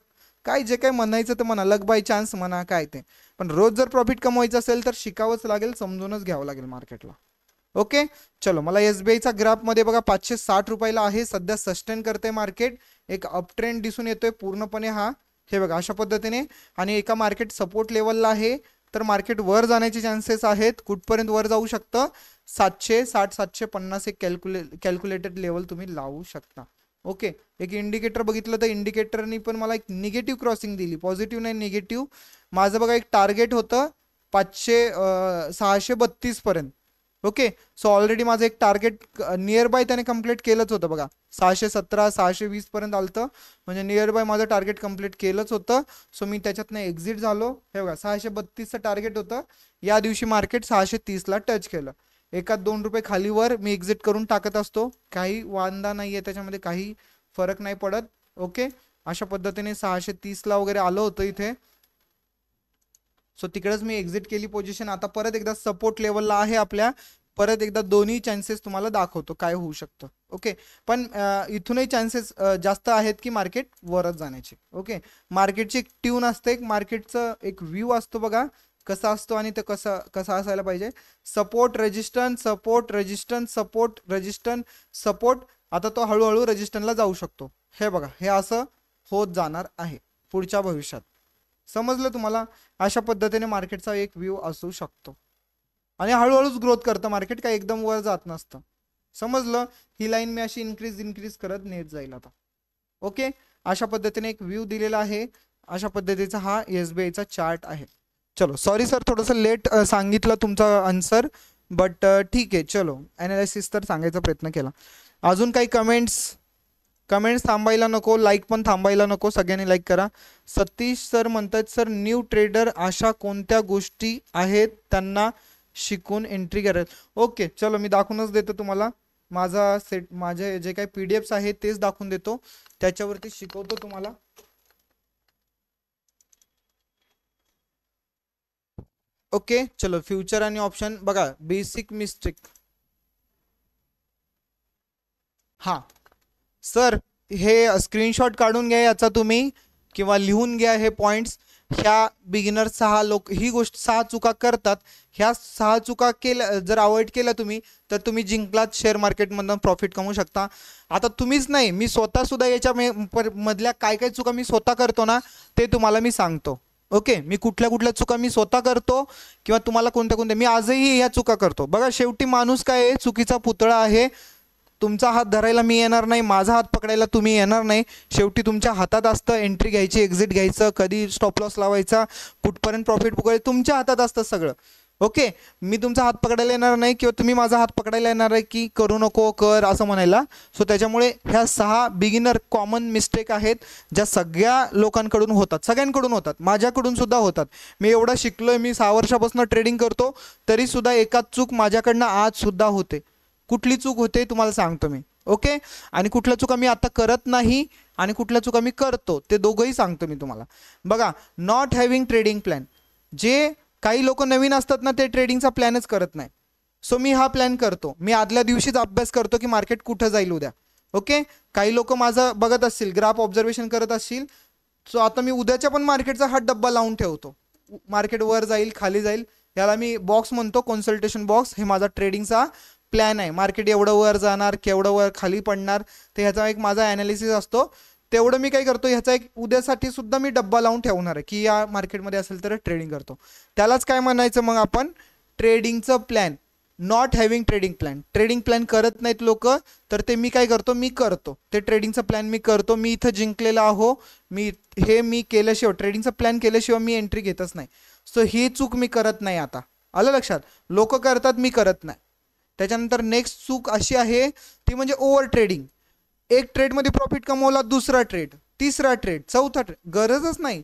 A: काय जे काय म्हणायचं ते म्हणा लग बाय चान्स म्हणा काय ते पण रोज जर प्रॉफिट कमवायचं असेल तर शिकावंच लागेल समजूनच घ्यावं लागेल मार्केटला ओके चलो मला एसबीआयचा ग्राफमध्ये बघा पाचशे साठ रुपयाला आहे सध्या सस्टेन करते मार्केट एक अप ट्रेंड दिसून येतोय पूर्णपणे हा हे बघा अशा पद्धतीने आणि एका मार्केट सपोर्ट लेवलला आहे तर मार्केट वर जाण्याचे चान्सेस आहेत कुठपर्यंत वर जाऊ शकतं सातशे साठ सातशे पन्नास एक कॅल्क्युले कॅल्क्युलेटेड लेवल तुम्ही लावू शकता ओके एक इंडिकेटर बघितलं तर इंडिकेटरनी पण मला एक निगेटिव्ह क्रॉसिंग दिली पॉझिटिव्ह नाही निगेटिव्ह माझं बघा एक टार्गेट होतं पाचशे सहाशे बत्तीसपर्यंत ओके सो ऑलरेडी माझं एक टार्गेट नियर बाय त्याने कम्प्लीट केलंच होतं बघा सहाशे सतरा सहाशे वीस पर्यंत आलं म्हणजे नियर बाय माझं टार्गेट कम्प्लीट केलंच होतं सो मी त्याच्यातनं एक्झिट झालो हे बघा सहाशे बत्तीसचं टार्गेट होतं या दिवशी मार्केट सहाशे तीसला टच केलं एका दोन रुपये खालीवर मी एक्झिट करून टाकत असतो काही वांदा नाही आहे त्याच्यामध्ये काही फरक नाही पडत ओके अशा पद्धतीने सहाशे तीसला वगैरे आलं होतं इथे सो तिकडेच मी एक्झिट केली पोझिशन आता परत एकदा सपोर्ट लेवलला आहे आपल्या परत एकदा दोन्ही चान्सेस तुम्हाला दाखवतो काय होऊ शकतं ओके पण इथूनही चान्सेस जास्त आहेत की मार्केट वरच जाण्याचे ओके मार्केटची एक ट्यून असते एक मार्केटचं एक व्ह्यू असतो बघा कसा असतो आणि ते कसा कसा असायला पाहिजे support resistance support resistance support resistance support आता तो हळूहळू रजिस्टनला जाऊ शकतो हे बघा हे असं होत जाणार आहे पुढच्या भविष्यात समजलं तुम्हाला अशा पद्धतीने मार्केटचा एक व्ह्यू असू शकतो आणि हळूहळूच ग्रोथ करतं मार्केट काय एकदम वर जात नसतं समजलं ही लाईन मी अशी इन्क्रीज इन्क्रीज करत नेत जाईल आता ओके अशा पद्धतीने एक व्ह्यू दिलेला आहे अशा पद्धतीचा हा एस बी आयचा चार्ट आहे चलो सॉरी सर थोडंसं लेट सांगितलं तुमचा आन्सर बट ठीक आहे चलो ॲनालिसिस तर सांगायचा प्रयत्न केला अजून काही कमेंट्स कमेंट्स थांबायला नको लाईक पण थांबायला नको सगळ्यांनी लाईक करा सतीश सर म्हणतात सर न्यू ट्रेडर अशा कोणत्या गोष्टी आहेत त्यांना शिकून एंट्री करेल ओके चलो मी दाखवूनच देतो तुम्हाला माझा सेट माझे जे काही पी डी आहेत तेच दाखवून देतो त्याच्यावरती शिकवतो तुम्हाला ओके चलो फ्युचर आणि ऑप्शन बघा बेसिक मिस्टेक हा सर हे स्क्रीनशॉट काढून घ्या याचा तुम्ही किंवा लिहून घ्या हे पॉईंट्स ह्या बिगिनर सहा लोक ही गोष्ट सहा चुका करतात ह्या सहा चुका केल्या जर अवॉइड केल्या तुम्ही तर तुम्ही जिंकलात शेअर मार्केटमधून प्रॉफिट कमवू शकता आता तुम्हीच नाही मी स्वतःसुद्धा याच्या मधल्या काय काय चुका मी स्वतः करतो ना ते तुम्हाला मी सांगतो ओके मी कुठल्या कुठल्या चुका मी स्वतः करतो किंवा तुम्हाला कोणत्या कोणत्या मी आजही ह्या चुका करतो बघा शेवटी माणूस काय आहे चुकीचा पुतळा आहे तुमचा हात धरायला मी येणार नाही माझा हात पकडायला तुम्ही येणार नाही शेवटी तुमच्या हातात असतं एंट्री घ्यायची एक्झिट घ्यायचं कधी स्टॉप लॉस लावायचा कुठपर्यंत प्रॉफिट पकडायचं तुमच्या हातात असतं सगळं ओके मी तुमचा हात पकडायला येणार नाही किंवा तुम्ही माझा हात पकडायला येणार आहे की करू नको कर असं म्हणायला सो त्याच्यामुळे ह्या सहा बिगिनर कॉमन मिस्टेक आहेत ज्या सगळ्या लोकांकडून होतात सगळ्यांकडून होतात माझ्याकडून सुद्धा होतात मी एवढं शिकलो आहे मी सहा वर्षापासून ट्रेडिंग करतो तरीसुद्धा एकाच चूक माझ्याकडनं आजसुद्धा होते कुठली चूक होते तुम्हाला सांगतो मी ओके आणि कुठल्या चुका मी आता करत नाही आणि कुठल्या चुका मी करतो ते दोघंही सांगतो मी तुम्हाला बघा नॉट हॅव्हिंग ट्रेडिंग प्लॅन जे काही लोक नवीन असतात ना ते ट्रेडिंगचा प्लॅनच करत नाही सो मी हा प्लॅन करतो मी आदल्या दिवशीच अभ्यास करतो की मार्केट कुठं जाईल उद्या ओके काही लोक माझं बघत असतील ग्राफ ऑब्झर्वेशन करत असतील सो आता मी उद्याच्या पण मार्केटचा हा डब्बा लावून ठेवतो मार्केट वर जाईल खाली जाईल याला मी बॉक्स म्हणतो कॉन्सल्टेशन बॉक्स हे माझा ट्रेडिंगचा प्लॅन आहे मार्केट एवढं वर जाणार केवढं वर खाली पडणार तर ह्याचा एक माझा ॲनालिसिस असतो तेवढं मी काय करतो ह्याचा एक उद्यासाठी सुद्धा मी डब्बा लावून ठेवणार आहे की या मार्केटमध्ये असेल तर ट्रेडिंग करतो त्यालाच काय म्हणायचं मग आपण ट्रेडिंगचं plan not having trading plan trading plan करत नाहीत लोक तर ते मी काय करतो मी करतो ते ट्रेडिंगचा प्लॅन मी करतो मी इथं जिंकलेला आहो मी हे मी केल्याशिवाय ट्रेडिंगचा प्लॅन केल्याशिवाय मी एंट्री घेतच नाही सो ही चूक मी करत नाही आता आलं लक्षात लोक करतात मी करत नाही त्याच्यानंतर नेक्स्ट चूक अशी आहे ती म्हणजे ओव्हर ट्रेडिंग एक ट्रेडमध्ये प्रॉफिट कमवला दुसरा ट्रेड तिसरा ट्रेड चौथा ट्रेड गरजच नाही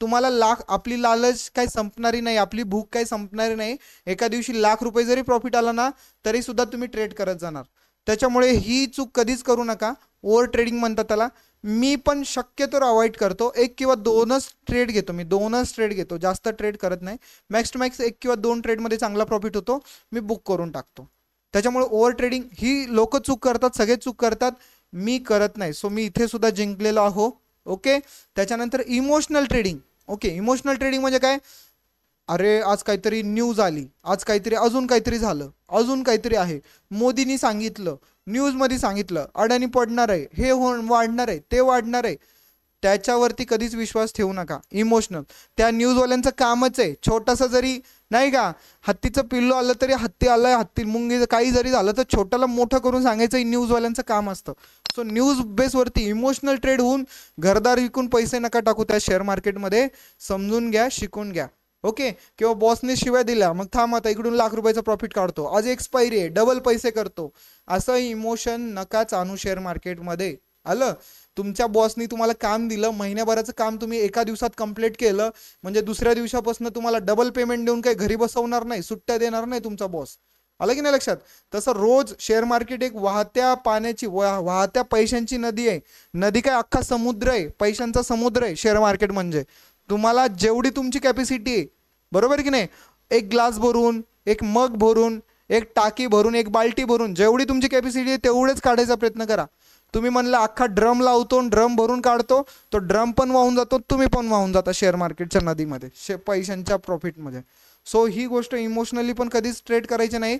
A: तुम्हाला लाख आपली लालच काय संपणारी नाही आपली भूक काही संपणारी नाही एका दिवशी लाख रुपये जरी प्रॉफिट आला ना तरी सुद्धा तुम्ही ट्रेड करत जाणार त्याच्यामुळे ही चूक कधीच करू नका ओव्हर ट्रेडिंग म्हणतात त्याला मी पण शक्यतो अवॉइड करतो एक किंवा दोनच ट्रेड घेतो मी दोनच ट्रेड घेतो जास्त ट्रेड करत नाही मॅक्स टू मॅक्स एक किंवा दोन ट्रेडमध्ये चांगला प्रॉफिट होतो मी बुक करून टाकतो त्याच्यामुळे ओव्हर ट्रेडिंग ही लोक चूक करतात सगळे चूक करतात मी करत नाही सो मी इथे सुद्धा जिंकलेलो आहो ओके त्याच्यानंतर emotional trading okay emotional trading म्हणजे काय अरे आज काहीतरी न्यूज आली आज काहीतरी अजून काहीतरी झालं अजून काहीतरी आहे मोदींनी सांगितलं न्यूजमध्ये सांगितलं अडाणी पडणार आहे हे हो वाढणार आहे ते वाढणार आहे त्याच्यावरती कधीच विश्वास ठेवू नका इमोशनल त्या न्यूजवाल्यांचं कामच आहे छोटासा जरी नाही का हत्तीचं पिल्लू आलं तरी हत्ती आलं हत्ती मुंगी काही जरी झालं तर छोट्याला मोठं करून सांगायचं न्यूजवाल्यांचं काम असतं सो न्यूज बेसवरती इमोशनल ट्रेड होऊन घरदार विकून पैसे नका टाकू त्या शेअर मार्केटमध्ये समजून घ्या शिकून घ्या ओके किंवा बॉसने शिवाय दिला मग थांब आता इकडून लाख रुपयाचा प्रॉफिट काढतो आज एक्सपायरी आहे डबल पैसे करतो असं इमोशन नकाच आणू शेअर मार्केटमध्ये आलं तुमच्या बॉसनी तुम्हाला काम दिलं महिन्याभराचं काम तुम्ही एका दिवसात कंप्लीट केलं म्हणजे दुसऱ्या दिवसापासून तुम्हाला डबल पेमेंट देऊन काही घरी बसवणार नाही सुट्ट्या देणार नाही तुमचा बॉस आलं की नाही लक्षात तसं रोज शेअर मार्केट एक वाहत्या पाण्याची वाहत्या पैशांची नदी आहे नदी काय अख्खा समुद्र आहे पैशांचा समुद्र आहे शेअर मार्केट म्हणजे तुम्हाला जेवढी तुमची कॅपॅसिटी आहे बरोबर की नाही एक ग्लास भरून एक मग भरून एक टाकी भरून एक बाल्टी भरून जेवढी तुमची कॅपॅसिटी आहे तेवढेच काढायचा प्रयत्न करा तुम्ही म्हणलं अख्खा ड्रम लावतो ड्रम भरून काढतो तो ड्रम पण वाहून जातो तुम्ही पण वाहून जाता शेअर मार्केटच्या नदीमध्ये शे पैशांच्या प्रॉफिटमध्ये सो ही गोष्ट इमोशनली पण कधीच ट्रेड करायची नाही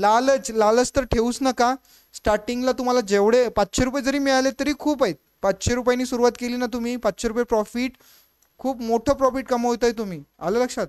A: लालच लालच तर ठेवूच नका स्टार्टिंगला तुम्हाला जेवढे पाचशे रुपये जरी मिळाले तरी खूप आहेत पाचशे रुपयांनी सुरुवात केली ना तुम्ही पाचशे रुपये प्रॉफिट खूप मोठं प्रॉफिट कमवत आहे तुम्ही आलं लक्षात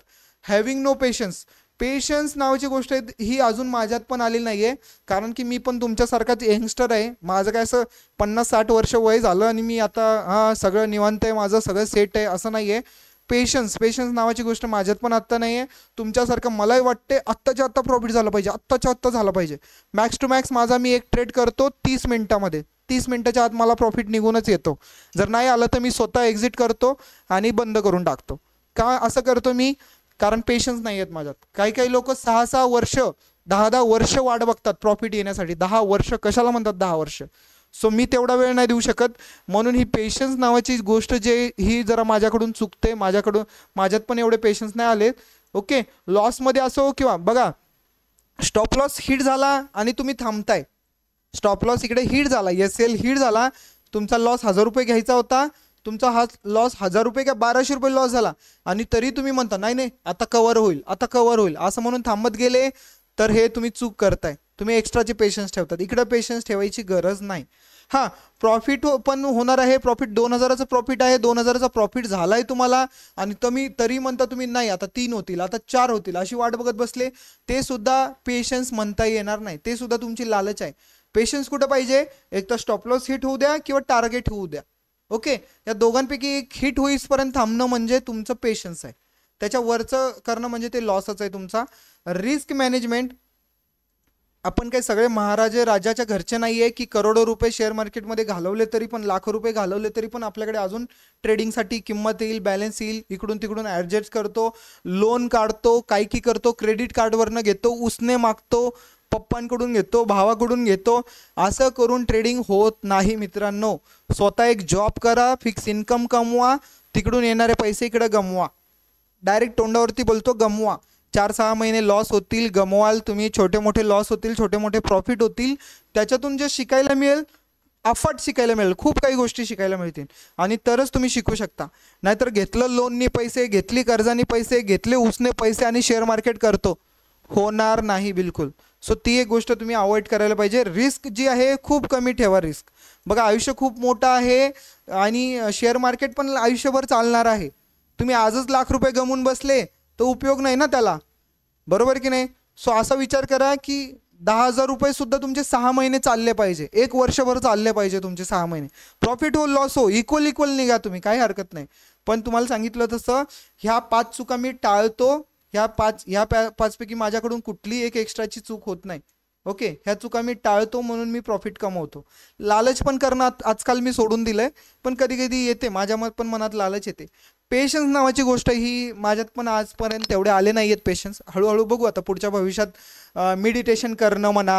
A: हॅव्हिंग नो पेशन्स पेशन्स नावाची गोष्ट ही अजून माझ्यात पण आलेली नाही आहे कारण की मी पण तुमच्यासारखाच यंगस्टर आहे माझं काय असं पन्नास साठ वर्ष वय झालं आणि मी आता हां सगळं निवांत आहे माझं सगळं सेट आहे असं नाही आहे पेशन्स पेशन्स नावाची गोष्ट माझ्यात पण आत्ता नाही आहे तुमच्यासारखं मलाही वाटते आत्ताच्या आत्ता प्रॉफिट झालं पाहिजे आत्ताच्या आत्ता झालं पाहिजे मॅक्स टू मॅक्स माझा मी एक ट्रेड करतो तीस मिनटामध्ये तीस मिनटाच्या आत मला प्रॉफिट निघूनच येतो जर नाही आलं तर मी स्वतः एक्झिट करतो आणि बंद करून टाकतो का असं करतो मी कारण पेशन्स नाही आहेत माझ्यात काही काही लोक सहा सहा वर्ष दहा दहा वर्ष वाट बघतात प्रॉफिट येण्यासाठी दहा वर्ष कशाला म्हणतात दहा वर्ष सो मी तेवढा वेळ नाही देऊ शकत म्हणून ही पेशन्स नावाची गोष्ट जे ही जरा माझ्याकडून चुकते माझ्याकडून माझ्यात पण एवढे पेशन्स नाही आले ओके लॉसमध्ये असो किंवा बघा स्टॉप लॉस हिट झाला आणि तुम्ही थांबताय स्टॉप लॉस इकडे हिट झाला एस एल हिट झाला तुमचा लॉस हजार रुपये घ्यायचा होता तुमचा हा लॉस हजार रुपये का बाराशे रुपये लॉस झाला आणि तरी तुम्ही म्हणता नाही नाही आता कवर होईल आता कवर होईल असं म्हणून थांबत गेले तर हे तुम्ही चूक करताय तुम्ही एक्स्ट्राचे पेशन्स ठेवतात इकडं पेशन्स ठेवायची गरज नाही हां प्रॉफिट हो, पण होणार आहे प्रॉफिट दोन हजाराचं प्रॉफिट आहे दोन हजाराचा प्रॉफिट झाला आहे तुम्हाला आणि तुम्ही तरी म्हणता तुम्ही नाही आता तीन होतील आता चार होतील अशी वाट बघत बसले ते सुद्धा पेशन्स म्हणता येणार नाही ते सुद्धा तुमची लालच आहे पेशन्स कुठं पाहिजे एक तर स्टॉपलॉस हिट होऊ द्या किंवा टार्गेट होऊ द्या ओके या दोघांपैकी एक हिट होईसपर्यंत थांबणं म्हणजे तुमचं पेशन्स आहे त्याच्या वरचं करणं म्हणजे ते लॉसच आहे तुमचा रिस्क मॅनेजमेंट आपण काही सगळे महाराजे राजाच्या घरचे नाही आहे की करोडो रुपये शेअर मार्केटमध्ये घालवले तरी पण लाखो रुपये घालवले तरी पण आपल्याकडे अजून ट्रेडिंगसाठी किंमत येईल बॅलन्स येईल इकडून तिकडून ॲडजस्ट करतो लोन काढतो काय की करतो क्रेडिट कार्डवरनं घेतो उसने मागतो पप्पांकडून घेतो भावाकडून घेतो असं करून ट्रेडिंग होत नाही मित्रांनो स्वतः एक जॉब करा फिक्स इन्कम कमवा तिकडून येणारे पैसे इकडं गमवा डायरेक्ट तोंडावरती बोलतो गमवा चार सहा महिने लॉस होतील गमवाल तुम्ही छोटे मोठे लॉस होतील छोटे मोठे प्रॉफिट होतील त्याच्यातून जे शिकायला मिळेल अफाट शिकायला मिळेल खूप काही गोष्टी शिकायला मिळतील आणि तरच तुम्ही शिकू शकता नाहीतर घेतलं लोननी पैसे घेतली कर्जानी पैसे घेतले उसने पैसे आणि शेअर मार्केट करतो होणार नाही बिलकुल सो ती एक गोष्ट तुम्ही अवॉइड करायला पाहिजे रिस्क जी आहे खूप कमी ठेवा रिस्क बघा आयुष्य खूप मोठं आहे आणि शेअर मार्केट पण आयुष्यभर चालणार आहे तुम्ही आजच लाख रुपये गमवून बसले तर उपयोग नाही ना त्याला बरोबर की नाही सो असा विचार करा की दहा हजार रुपयेसुद्धा तुमचे सहा महिने चालले पाहिजे एक वर्षभर चालले पाहिजे तुमचे सहा महिने प्रॉफिट हो लॉस हो इक्वल इक्वल निघा तुम्ही काही हरकत नाही पण तुम्हाला सांगितलं तसं ह्या पाच चुका मी टाळतो ह्या पाच ह्या पाचपैकी माझ्याकडून कुठली एक एक्स्ट्राची चूक होत नाही ओके ह्या चुका मी टाळतो म्हणून मी प्रॉफिट कमवतो लालच पण करणं आजकाल मी सोडून दिलंय पण कधी कधी येते माझ्या मत पण मनात लालच येते पेशन्स नावाची गोष्ट ही माझ्यात पण आजपर्यंत तेवढे आले नाही आहेत पेशन्स हळूहळू बघू आता पुढच्या भविष्यात मेडिटेशन करणं म्हणा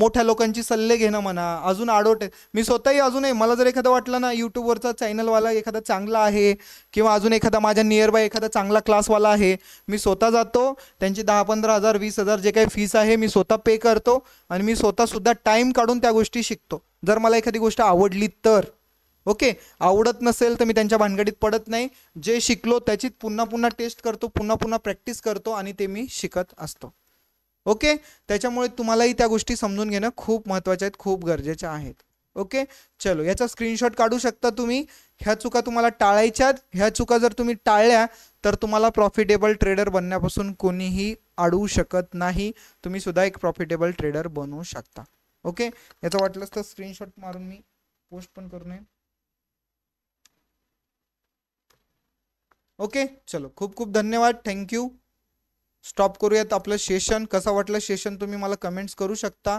A: मोठ्या लोकांची सल्ले घेणं म्हणा अजून आडवटे मी स्वतःही अजूनही मला जर एखादं वाटलं ना यूट्यूबवरचा चॅनलवाला एखादा चांगला आहे किंवा अजून एखादा माझ्या नियर बाय एखादा चांगला क्लासवाला आहे मी स्वतः जातो त्यांची दहा पंधरा हजार वीस हजार जे काही फीस आहे मी स्वतः पे करतो आणि मी स्वतःसुद्धा टाईम काढून त्या गोष्टी शिकतो जर मला एखादी गोष्ट आवडली तर ओके आवडत नसेल तर मी त्यांच्या भानगडीत पडत नाही जे शिकलो त्याचीच पुन्हा पुन्हा टेस्ट करतो पुन्हा पुन्हा प्रॅक्टिस करतो आणि ते मी शिकत असतो ओके त्याच्यामुळे तुम्हालाही त्या गोष्टी समजून घेणं खूप महत्त्वाच्या आहेत खूप गरजेच्या आहेत ओके चलो याचा स्क्रीनशॉट काढू शकता तुम्ही ह्या चुका तुम्हाला टाळायच्यात ह्या चुका जर तुम्ही टाळल्या तर तुम्हाला प्रॉफिटेबल ट्रेडर बनण्यापासून कोणीही अडवू शकत नाही तुम्ही सुद्धा एक प्रॉफिटेबल ट्रेडर बनवू शकता ओके याचं वाटलंच तर स्क्रीनशॉट मारून मी पोस्ट पण करू नये ओके चलो खूप खूप धन्यवाद थँक्यू स्टॉप करूयात आपलं सेशन कसं वाटलं सेशन तुम्ही मला कमेंट्स करू शकता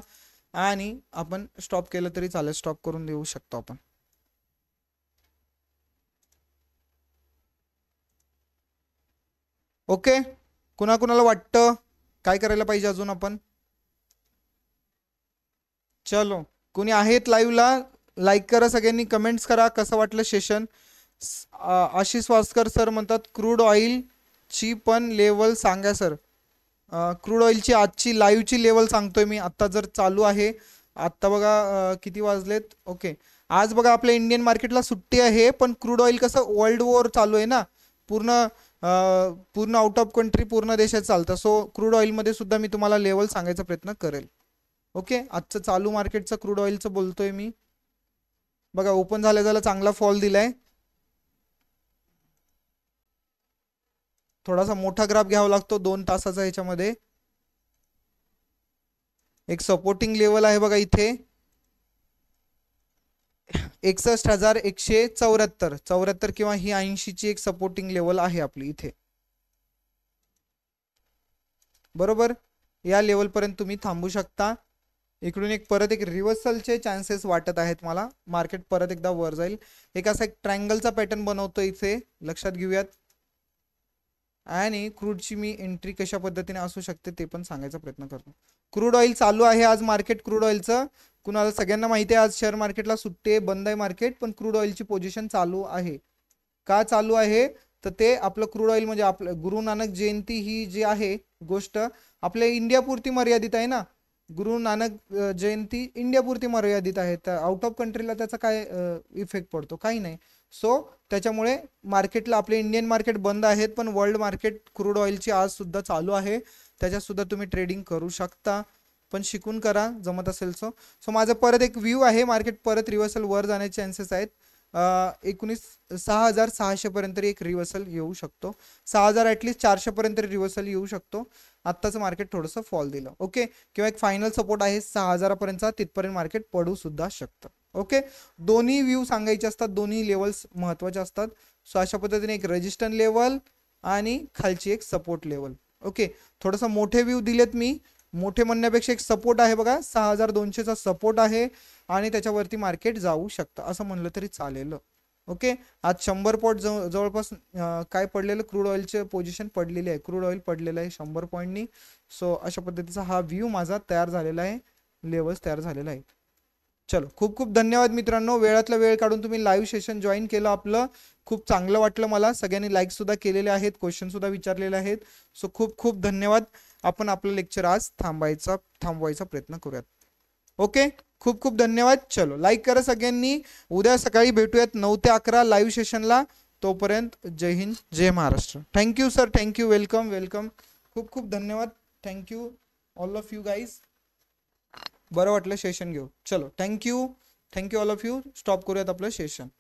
A: आणि आपण स्टॉप केलं तरी चालेल स्टॉप करून देऊ शकतो आपण ओके कुणाकुणाला वाटतं काय करायला पाहिजे अजून आपण चलो कुणी आहेत लाईव्हला लाईक करा सगळ्यांनी कमेंट्स करा कसं वाटलं सेशन आशिष वास्कर सर म्हणतात क्रूड ऑइलची पण लेवल सांगा सर क्रूड ऑइलची आजची लाईव्हची लेवल सांगतोय मी आत्ता जर चालू आहे आत्ता बघा किती वाजलेत ओके आज बघा आपल्या इंडियन मार्केटला सुट्टी आहे पण क्रूड ऑइल कसं वर्ल्ड वॉर चालू आहे ना पूर्ण पूर्ण आउट ऑफ कंट्री पूर्ण देशात चालतं सो क्रूड ऑइलमध्ये सुद्धा मी तुम्हाला लेवल सांगायचा प्रयत्न करेल ओके आजचं चालू मार्केटचं चा क्रूड ऑइलचं बोलतोय मी बघा ओपन झाल्या त्याला चांगला फॉल दिलाय थोडासा मोठा ग्राफ घ्यावा लागतो दोन तासाचा याच्यामध्ये एक सपोर्टिंग लेवल आहे बघा इथे एकसष्ट हजार एकशे चौऱ्याहत्तर चौऱ्याहत्तर किंवा ही ऐंशीची एक सपोर्टिंग लेवल आहे आपली इथे बरोबर या लेवलपर्यंत तुम्ही थांबू शकता इकडून एक परत एक रिव्हर्सलचे चान्सेस वाटत आहेत मला मार्केट परत एकदा वर जाईल एक असा एक ट्रँगलचा पॅटर्न बनवतो इथे लक्षात घेऊयात आणि क्रूडची मी एंट्री कशा पद्धतीने असू शकते ते पण सांगायचा प्रयत्न करतो क्रूड ऑइल चालू आहे आज मार्केट क्रूड ऑइलचं कुणाला सगळ्यांना माहिती आहे आज शेअर मार्केटला सुट्टे बंद आहे मार्केट पण क्रूड ऑइलची पोझिशन चालू आहे का चालू आहे तर ते आपलं क्रूड ऑइल म्हणजे आपलं गुरु नानक जयंती ही जी आहे गोष्ट आपल्या इंडियापुरती मर्यादित आहे ना गुरु नानक जयंती इंडियापुरती मर्यादित आहे तर आउट ऑफ कंट्रीला त्याचा काय इफेक्ट पडतो काही नाही सो त्याच्यामुळे मार्केटला आपले इंडियन मार्केट बंद आहेत पण वर्ल्ड मार्केट क्रूड ऑइलची आज सुद्धा चालू आहे त्याच्यातसुद्धा तुम्ही ट्रेडिंग करू शकता पण शिकून करा जमत असेल सो सो माझा परत एक व्ह्यू आहे मार्केट परत रिव्हर्सल वर जाण्याचे चान्सेस आहेत एकोणीस सहा हजार सहाशेपर्यंत एक रिव्हर्सल येऊ शकतो सहा हजार ॲटलीस्ट चारशेपर्यंत रिव्हर्सल येऊ शकतो आत्ताचं मार्केट थोडंसं फॉल दिलं ओके किंवा एक फायनल सपोर्ट आहे सहा हजारापर्यंतचा तिथपर्यंत मार्केट पडू सुद्धा शकतं ओके दोन्ही व्ह्यू सांगायचे असतात दोन्ही लेवल्स महत्त्वाच्या असतात सो अशा पद्धतीने एक रेजिस्टन लेवल आणि खालची एक सपोर्ट लेवल ओके थोडंसं मोठे व्ह्यू दिलेत मी मोठे म्हणण्यापेक्षा एक सपोर्ट आहे बघा सहा हजार दोनशेचा सपोर्ट आहे आणि त्याच्यावरती मार्केट जाऊ शकतं असं म्हणलं तरी चालेल ओके आज शंभर पॉईंट जवळ जवळपास काय पडलेलं क्रूड ऑइलचे पोझिशन पडलेले आहे क्रूड ऑइल पडलेलं आहे शंभर पॉईंटनी सो अशा पद्धतीचा हा व्ह्यू माझा तयार झालेला आहे लेवल्स तयार झालेला आहे चलो खूप खूप धन्यवाद मित्रांनो वेळातला वेळ काढून तुम्ही लाईव्ह सेशन जॉईन केलं आपलं खूप चांगलं वाटलं मला सगळ्यांनी लाईकसुद्धा केलेले आहेत क्वेश्चन विचारलेले आहेत सो खूप खूप धन्यवाद आपण आपलं लेक्चर आज थांबायचा थांबवायचा प्रयत्न करूयात ओके खूप खूप धन्यवाद चलो लाईक करा सगळ्यांनी उद्या सकाळी भेटूयात नऊ ते अकरा लाईव्ह सेशनला तोपर्यंत जय हिंद जय Maharashtra thank you sir thank you welcome welcome खूप खूप धन्यवाद thank you all of you guys बरं वाटलं सेशन घेऊ चलो thank you thank you all of you stop करूयात आपलं सेशन